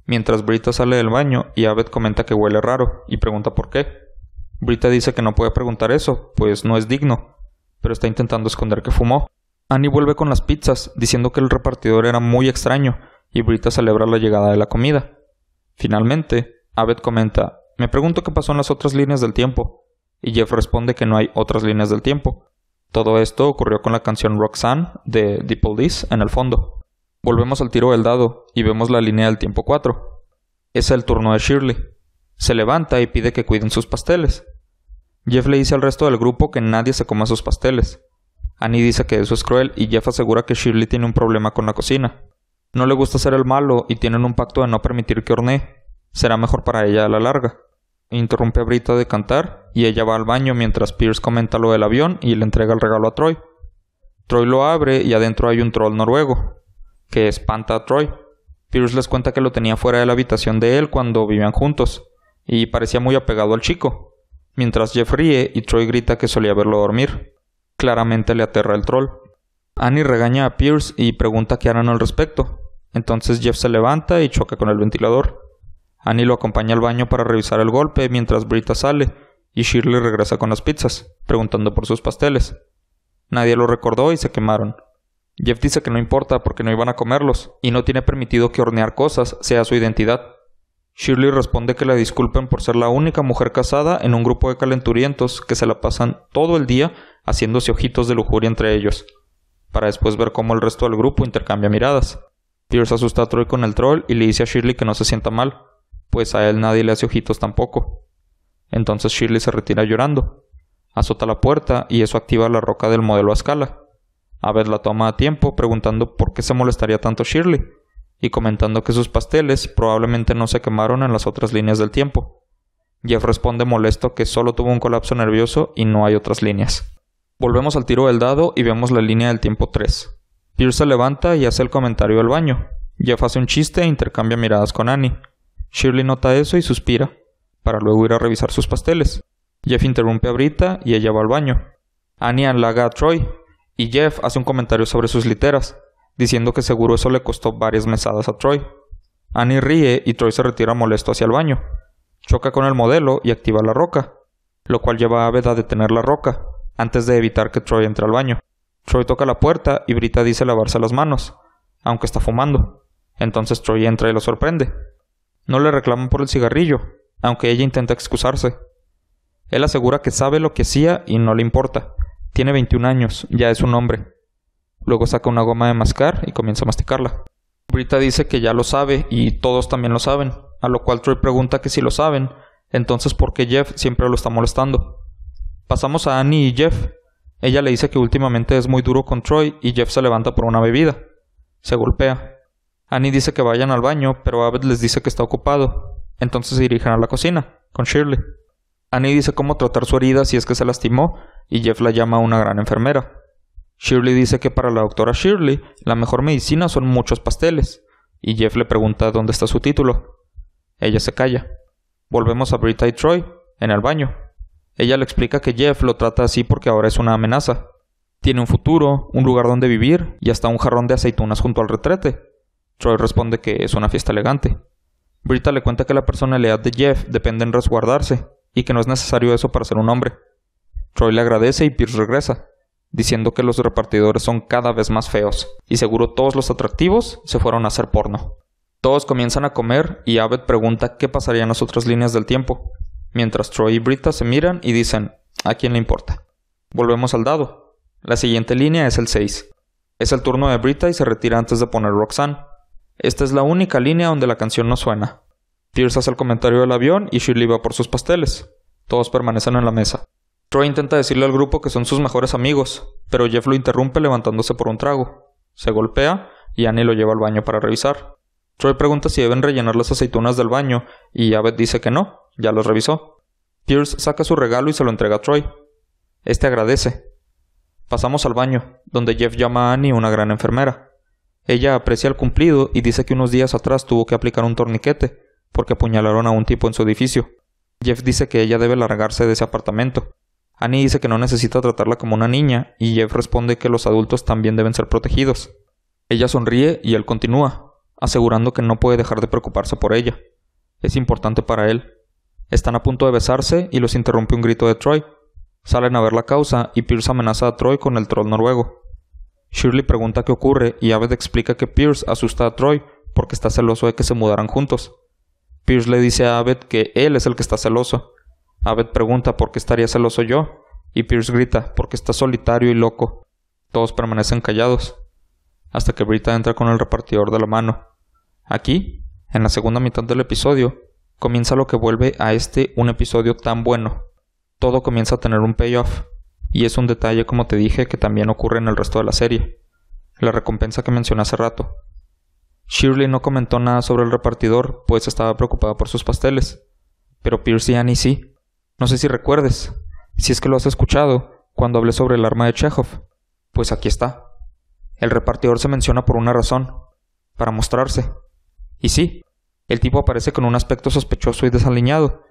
Mientras Brita sale del baño y Abed comenta que huele raro y pregunta por qué. Brita dice que no puede preguntar eso, pues no es digno, pero está intentando esconder que fumó. Annie vuelve con las pizzas, diciendo que el repartidor era muy extraño, y Brita celebra la llegada de la comida. Finalmente, Abbott comenta, me pregunto qué pasó en las otras líneas del tiempo, y Jeff responde que no hay otras líneas del tiempo. Todo esto ocurrió con la canción Roxanne de The Police en el fondo. Volvemos al tiro del dado y vemos la línea del tiempo 4. Es el turno de Shirley. Se levanta y pide que cuiden sus pasteles. Jeff le dice al resto del grupo que nadie se coma sus pasteles, Annie dice que eso es cruel y Jeff asegura que Shirley tiene un problema con la cocina. No le gusta ser el malo y tienen un pacto de no permitir que hornee. Será mejor para ella a la larga. Interrumpe a Brita de cantar y ella va al baño mientras Pierce comenta lo del avión y le entrega el regalo a Troy. Troy lo abre y adentro hay un troll noruego, que espanta a Troy. Pierce les cuenta que lo tenía fuera de la habitación de él cuando vivían juntos, y parecía muy apegado al chico, mientras Jeff ríe y Troy grita que solía verlo dormir. Claramente le aterra el troll. Annie regaña a Pierce y pregunta qué harán al respecto. Entonces Jeff se levanta y choca con el ventilador. Annie lo acompaña al baño para revisar el golpe mientras Brita sale y Shirley regresa con las pizzas, preguntando por sus pasteles. Nadie lo recordó y se quemaron. Jeff dice que no importa porque no iban a comerlos y no tiene permitido que hornear cosas sea su identidad. Shirley responde que le disculpen por ser la única mujer casada en un grupo de calenturientos que se la pasan todo el día haciéndose ojitos de lujuria entre ellos, para después ver cómo el resto del grupo intercambia miradas. Pierce asusta a Troy con el troll y le dice a Shirley que no se sienta mal, pues a él nadie le hace ojitos tampoco. Entonces Shirley se retira llorando, azota la puerta y eso activa la roca del modelo a escala. ver la toma a tiempo preguntando por qué se molestaría tanto Shirley, y comentando que sus pasteles probablemente no se quemaron en las otras líneas del tiempo. Jeff responde molesto que solo tuvo un colapso nervioso y no hay otras líneas. Volvemos al tiro del dado y vemos la línea del tiempo 3. Pierce se levanta y hace el comentario del baño. Jeff hace un chiste e intercambia miradas con Annie. Shirley nota eso y suspira, para luego ir a revisar sus pasteles. Jeff interrumpe a Brita y ella va al baño. Annie halaga a Troy, y Jeff hace un comentario sobre sus literas, diciendo que seguro eso le costó varias mesadas a Troy. Annie ríe y Troy se retira molesto hacia el baño. Choca con el modelo y activa la roca, lo cual lleva a Abed a detener la roca, antes de evitar que Troy entre al baño. Troy toca la puerta y Brita dice lavarse las manos, aunque está fumando. Entonces Troy entra y lo sorprende. No le reclaman por el cigarrillo, aunque ella intenta excusarse. Él asegura que sabe lo que hacía y no le importa. Tiene 21 años, ya es un hombre. Luego saca una goma de mascar y comienza a masticarla. Brita dice que ya lo sabe y todos también lo saben, a lo cual Troy pregunta que si lo saben, entonces por qué Jeff siempre lo está molestando. Pasamos a Annie y Jeff. Ella le dice que últimamente es muy duro con Troy y Jeff se levanta por una bebida. Se golpea. Annie dice que vayan al baño, pero Abbott les dice que está ocupado. Entonces se dirigen a la cocina, con Shirley. Annie dice cómo tratar su herida si es que se lastimó, y Jeff la llama a una gran enfermera. Shirley dice que para la doctora Shirley, la mejor medicina son muchos pasteles, y Jeff le pregunta dónde está su título. Ella se calla. Volvemos a Brita y Troy, en el baño. Ella le explica que Jeff lo trata así porque ahora es una amenaza. Tiene un futuro, un lugar donde vivir y hasta un jarrón de aceitunas junto al retrete. Troy responde que es una fiesta elegante. Britta le cuenta que la personalidad de Jeff depende en resguardarse y que no es necesario eso para ser un hombre. Troy le agradece y Pierce regresa diciendo que los repartidores son cada vez más feos, y seguro todos los atractivos se fueron a hacer porno. Todos comienzan a comer y Abed pregunta qué pasaría en las otras líneas del tiempo, mientras Troy y Brita se miran y dicen, ¿a quién le importa? Volvemos al dado. La siguiente línea es el 6. Es el turno de Brita y se retira antes de poner Roxanne. Esta es la única línea donde la canción no suena. Pierce hace el comentario del avión y Shirley va por sus pasteles. Todos permanecen en la mesa. Troy intenta decirle al grupo que son sus mejores amigos, pero Jeff lo interrumpe levantándose por un trago. Se golpea y Annie lo lleva al baño para revisar. Troy pregunta si deben rellenar las aceitunas del baño y Abed dice que no, ya los revisó. Pierce saca su regalo y se lo entrega a Troy. Este agradece. Pasamos al baño, donde Jeff llama a Annie una gran enfermera. Ella aprecia el cumplido y dice que unos días atrás tuvo que aplicar un torniquete, porque apuñalaron a un tipo en su edificio. Jeff dice que ella debe largarse de ese apartamento, Annie dice que no necesita tratarla como una niña y Jeff responde que los adultos también deben ser protegidos. Ella sonríe y él continúa, asegurando que no puede dejar de preocuparse por ella. Es importante para él. Están a punto de besarse y los interrumpe un grito de Troy. Salen a ver la causa y Pierce amenaza a Troy con el troll noruego. Shirley pregunta qué ocurre y Abed explica que Pierce asusta a Troy porque está celoso de que se mudaran juntos. Pierce le dice a Abed que él es el que está celoso Abed pregunta por qué estaría celoso yo, y Pierce grita porque está solitario y loco. Todos permanecen callados, hasta que Brita entra con el repartidor de la mano. Aquí, en la segunda mitad del episodio, comienza lo que vuelve a este un episodio tan bueno. Todo comienza a tener un payoff, y es un detalle como te dije que también ocurre en el resto de la serie. La recompensa que mencioné hace rato. Shirley no comentó nada sobre el repartidor, pues estaba preocupada por sus pasteles, pero Pierce y Annie sí. No sé si recuerdes, si es que lo has escuchado, cuando hablé sobre el arma de Chekhov. Pues aquí está. El repartidor se menciona por una razón, para mostrarse. Y sí, el tipo aparece con un aspecto sospechoso y desaliñado,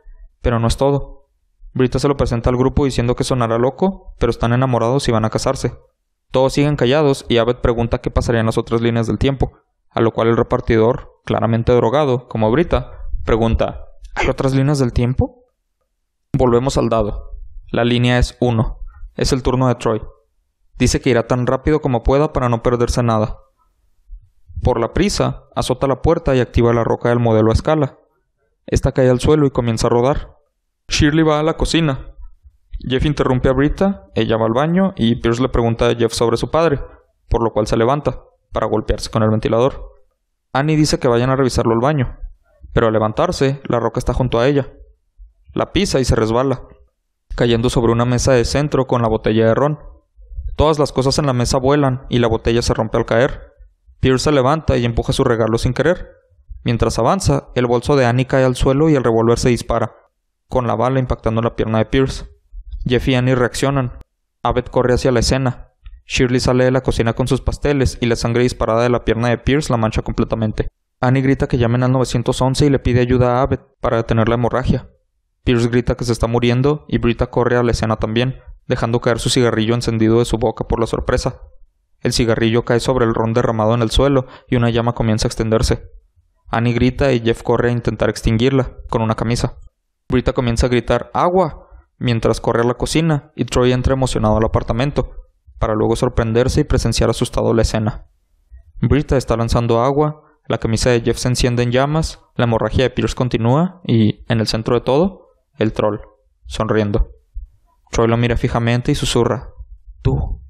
pero no es todo. Brita se lo presenta al grupo diciendo que sonará loco, pero están enamorados y van a casarse. Todos siguen callados y Abed pregunta qué pasaría en las otras líneas del tiempo, a lo cual el repartidor, claramente drogado, como Brita, pregunta ¿Hay otras líneas del tiempo? Volvemos al dado. La línea es 1. Es el turno de Troy. Dice que irá tan rápido como pueda para no perderse nada. Por la prisa, azota la puerta y activa la roca del modelo a escala. Esta cae al suelo y comienza a rodar. Shirley va a la cocina. Jeff interrumpe a Brita, ella va al baño y Pierce le pregunta a Jeff sobre su padre, por lo cual se levanta, para golpearse con el ventilador. Annie dice que vayan a revisarlo al baño, pero al levantarse, la roca está junto a ella la pisa y se resbala, cayendo sobre una mesa de centro con la botella de ron. Todas las cosas en la mesa vuelan y la botella se rompe al caer. Pierce se levanta y empuja su regalo sin querer. Mientras avanza, el bolso de Annie cae al suelo y el revólver se dispara, con la bala impactando la pierna de Pierce. Jeff y Annie reaccionan. Abbott corre hacia la escena. Shirley sale de la cocina con sus pasteles y la sangre disparada de la pierna de Pierce la mancha completamente. Annie grita que llamen al 911 y le pide ayuda a Abbott para detener la hemorragia. Pierce grita que se está muriendo y Brita corre a la escena también, dejando caer su cigarrillo encendido de su boca por la sorpresa. El cigarrillo cae sobre el ron derramado en el suelo y una llama comienza a extenderse. Annie grita y Jeff corre a intentar extinguirla con una camisa. Brita comienza a gritar ¡Agua! mientras corre a la cocina y Troy entra emocionado al apartamento, para luego sorprenderse y presenciar asustado la escena. Brita está lanzando agua, la camisa de Jeff se enciende en llamas, la hemorragia de Pierce continúa y, en el centro de todo, el troll, sonriendo. Troy lo mira fijamente y susurra, tú,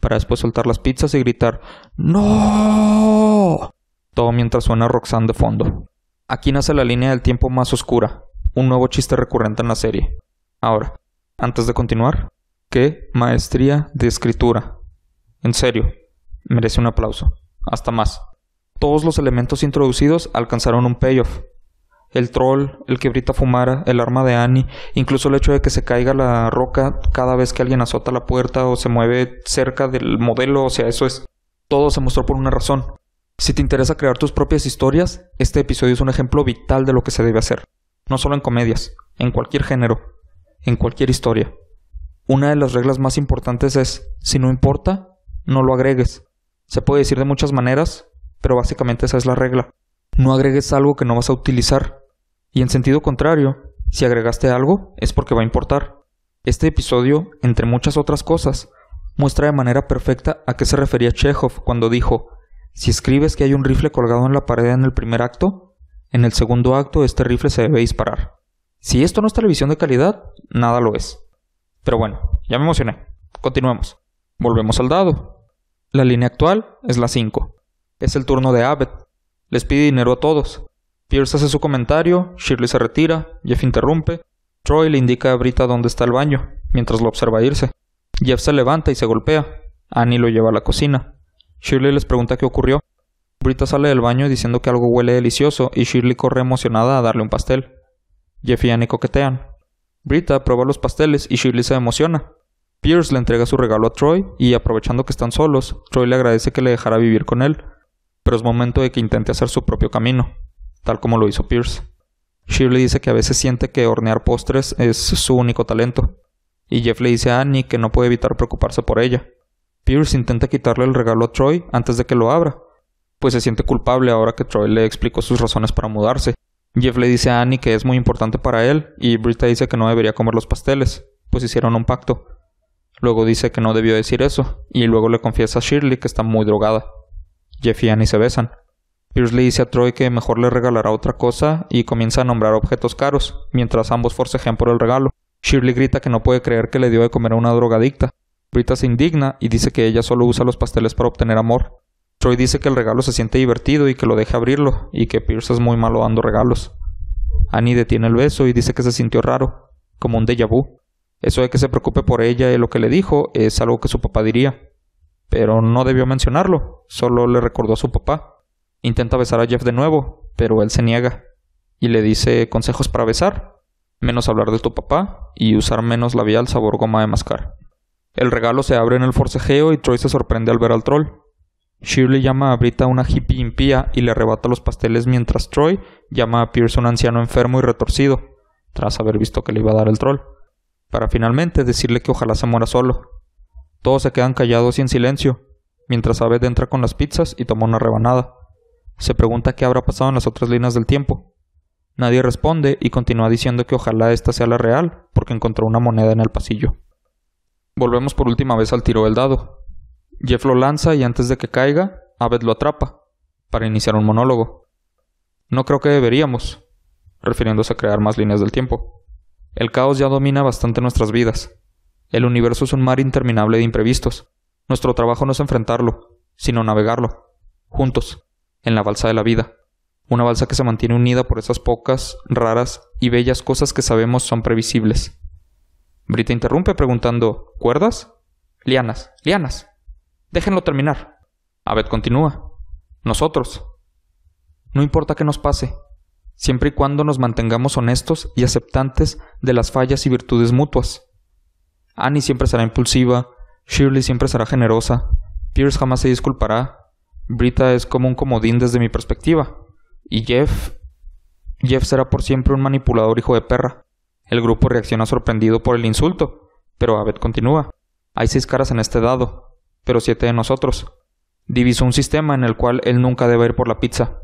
para después soltar las pizzas y gritar, ¡No! Todo mientras suena Roxanne de fondo. Aquí nace la línea del tiempo más oscura, un nuevo chiste recurrente en la serie. Ahora, antes de continuar, qué maestría de escritura. En serio, merece un aplauso. Hasta más. Todos los elementos introducidos alcanzaron un payoff, el troll, el que brita fumara, el arma de Annie, incluso el hecho de que se caiga la roca cada vez que alguien azota la puerta o se mueve cerca del modelo, o sea, eso es. Todo se mostró por una razón. Si te interesa crear tus propias historias, este episodio es un ejemplo vital de lo que se debe hacer. No solo en comedias, en cualquier género, en cualquier historia. Una de las reglas más importantes es, si no importa, no lo agregues. Se puede decir de muchas maneras, pero básicamente esa es la regla. No agregues algo que no vas a utilizar, y en sentido contrario, si agregaste algo, es porque va a importar. Este episodio, entre muchas otras cosas, muestra de manera perfecta a qué se refería Chekhov cuando dijo, si escribes que hay un rifle colgado en la pared en el primer acto, en el segundo acto este rifle se debe disparar. Si esto no es televisión de calidad, nada lo es. Pero bueno, ya me emocioné. Continuemos. Volvemos al dado. La línea actual es la 5. Es el turno de Abbott. Les pide dinero a todos. Pierce hace su comentario, Shirley se retira, Jeff interrumpe, Troy le indica a Brita dónde está el baño, mientras lo observa irse. Jeff se levanta y se golpea, Annie lo lleva a la cocina. Shirley les pregunta qué ocurrió. Brita sale del baño diciendo que algo huele delicioso y Shirley corre emocionada a darle un pastel. Jeff y Annie coquetean. Brita prueba los pasteles y Shirley se emociona. Pierce le entrega su regalo a Troy y aprovechando que están solos, Troy le agradece que le dejara vivir con él, pero es momento de que intente hacer su propio camino tal como lo hizo Pierce. Shirley dice que a veces siente que hornear postres es su único talento, y Jeff le dice a Annie que no puede evitar preocuparse por ella. Pierce intenta quitarle el regalo a Troy antes de que lo abra, pues se siente culpable ahora que Troy le explicó sus razones para mudarse. Jeff le dice a Annie que es muy importante para él y Brita dice que no debería comer los pasteles, pues hicieron un pacto. Luego dice que no debió decir eso y luego le confiesa a Shirley que está muy drogada. Jeff y Annie se besan. Pierce le dice a Troy que mejor le regalará otra cosa y comienza a nombrar objetos caros, mientras ambos forcejean por el regalo. Shirley grita que no puede creer que le dio de comer a una drogadicta. Brita se indigna y dice que ella solo usa los pasteles para obtener amor. Troy dice que el regalo se siente divertido y que lo deja abrirlo, y que Pierce es muy malo dando regalos. Annie detiene el beso y dice que se sintió raro, como un déjà vu. Eso de que se preocupe por ella y lo que le dijo es algo que su papá diría. Pero no debió mencionarlo, solo le recordó a su papá. Intenta besar a Jeff de nuevo, pero él se niega y le dice consejos para besar, menos hablar de tu papá y usar menos labial sabor goma de mascar. El regalo se abre en el forcejeo y Troy se sorprende al ver al troll. Shirley llama a Brita una hippie impía y le arrebata los pasteles mientras Troy llama a Pierce un anciano enfermo y retorcido, tras haber visto que le iba a dar el troll, para finalmente decirle que ojalá se muera solo. Todos se quedan callados y en silencio, mientras Abed entra con las pizzas y toma una rebanada. Se pregunta qué habrá pasado en las otras líneas del tiempo. Nadie responde y continúa diciendo que ojalá esta sea la real, porque encontró una moneda en el pasillo. Volvemos por última vez al tiro del dado. Jeff lo lanza y antes de que caiga, Abed lo atrapa, para iniciar un monólogo. No creo que deberíamos, refiriéndose a crear más líneas del tiempo. El caos ya domina bastante nuestras vidas. El universo es un mar interminable de imprevistos. Nuestro trabajo no es enfrentarlo, sino navegarlo, juntos en la balsa de la vida, una balsa que se mantiene unida por esas pocas, raras y bellas cosas que sabemos son previsibles. Brita interrumpe preguntando ¿Cuerdas? Lianas, lianas. Déjenlo terminar. Abed continúa. Nosotros. No importa qué nos pase, siempre y cuando nos mantengamos honestos y aceptantes de las fallas y virtudes mutuas. Annie siempre será impulsiva, Shirley siempre será generosa, Pierce jamás se disculpará, Brita es como un comodín desde mi perspectiva. Y Jeff... Jeff será por siempre un manipulador hijo de perra. El grupo reacciona sorprendido por el insulto, pero Abed continúa. Hay seis caras en este dado, pero siete de nosotros. Diviso un sistema en el cual él nunca debe ir por la pizza.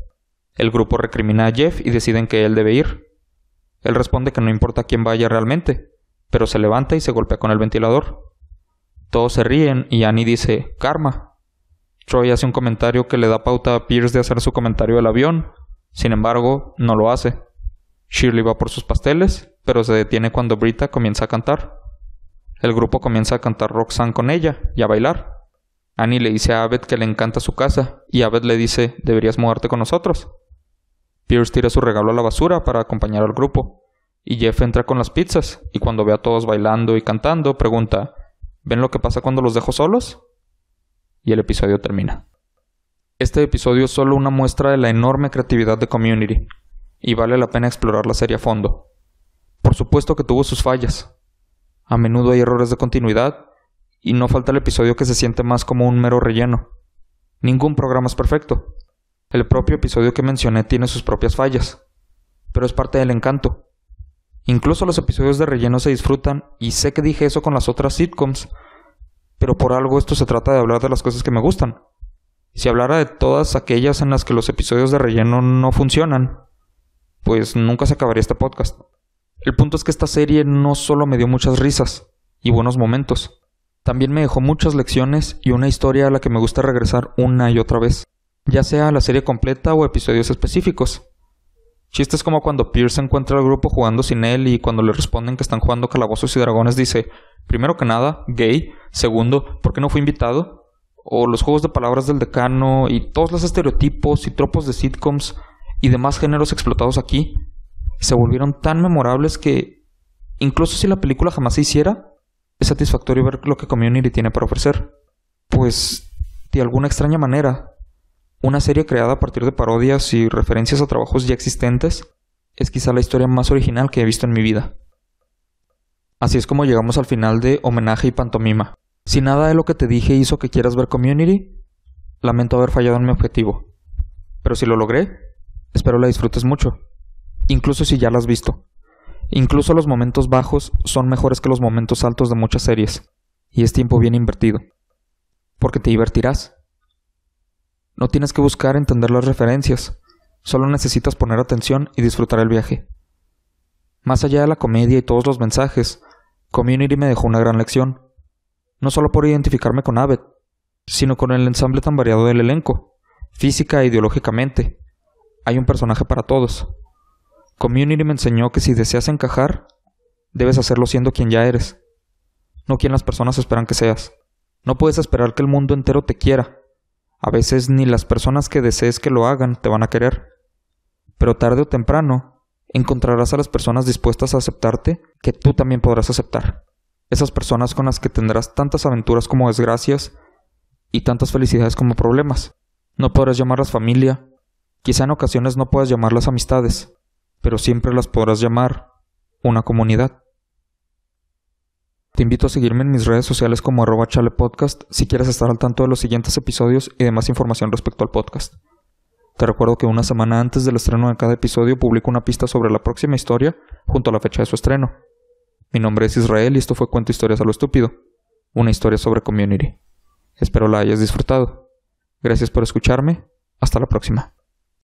El grupo recrimina a Jeff y deciden que él debe ir. Él responde que no importa quién vaya realmente, pero se levanta y se golpea con el ventilador. Todos se ríen y Annie dice, Karma, Troy hace un comentario que le da pauta a Pierce de hacer su comentario del avión. Sin embargo, no lo hace. Shirley va por sus pasteles, pero se detiene cuando Brita comienza a cantar. El grupo comienza a cantar Roxanne con ella y a bailar. Annie le dice a Abed que le encanta su casa y Abed le dice, deberías mudarte con nosotros. Pierce tira su regalo a la basura para acompañar al grupo, y Jeff entra con las pizzas, y cuando ve a todos bailando y cantando, pregunta, ¿ven lo que pasa cuando los dejo solos? y el episodio termina. Este episodio es solo una muestra de la enorme creatividad de Community, y vale la pena explorar la serie a fondo. Por supuesto que tuvo sus fallas. A menudo hay errores de continuidad, y no falta el episodio que se siente más como un mero relleno. Ningún programa es perfecto. El propio episodio que mencioné tiene sus propias fallas, pero es parte del encanto. Incluso los episodios de relleno se disfrutan, y sé que dije eso con las otras sitcoms, pero por algo esto se trata de hablar de las cosas que me gustan. Si hablara de todas aquellas en las que los episodios de relleno no funcionan, pues nunca se acabaría este podcast. El punto es que esta serie no solo me dio muchas risas y buenos momentos, también me dejó muchas lecciones y una historia a la que me gusta regresar una y otra vez, ya sea la serie completa o episodios específicos. Chistes como cuando Pierce encuentra al grupo jugando sin él y cuando le responden que están jugando calabozos y dragones dice, primero que nada, gay, segundo, ¿por qué no fue invitado? O los juegos de palabras del decano y todos los estereotipos y tropos de sitcoms y demás géneros explotados aquí se volvieron tan memorables que, incluso si la película jamás se hiciera, es satisfactorio ver lo que Community tiene para ofrecer. Pues, de alguna extraña manera, una serie creada a partir de parodias y referencias a trabajos ya existentes es quizá la historia más original que he visto en mi vida. Así es como llegamos al final de Homenaje y Pantomima. Si nada de lo que te dije hizo que quieras ver Community, lamento haber fallado en mi objetivo. Pero si lo logré, espero la disfrutes mucho, incluso si ya la has visto. Incluso los momentos bajos son mejores que los momentos altos de muchas series, y es tiempo bien invertido. Porque te divertirás. No tienes que buscar entender las referencias, solo necesitas poner atención y disfrutar el viaje. Más allá de la comedia y todos los mensajes, Community me dejó una gran lección, no solo por identificarme con Abed, sino con el ensamble tan variado del elenco, física e ideológicamente. Hay un personaje para todos. Community me enseñó que si deseas encajar, debes hacerlo siendo quien ya eres, no quien las personas esperan que seas. No puedes esperar que el mundo entero te quiera, a veces ni las personas que desees que lo hagan te van a querer. Pero tarde o temprano encontrarás a las personas dispuestas a aceptarte que tú también podrás aceptar. Esas personas con las que tendrás tantas aventuras como desgracias y tantas felicidades como problemas. No podrás llamarlas familia, quizá en ocasiones no puedas llamarlas amistades, pero siempre las podrás llamar una comunidad. Te invito a seguirme en mis redes sociales como arroba chalepodcast si quieres estar al tanto de los siguientes episodios y de más información respecto al podcast. Te recuerdo que una semana antes del estreno de cada episodio publico una pista sobre la próxima historia junto a la fecha de su estreno. Mi nombre es Israel y esto fue Cuento Historias a lo Estúpido, una historia sobre Community. Espero la hayas disfrutado. Gracias por escucharme. Hasta la próxima.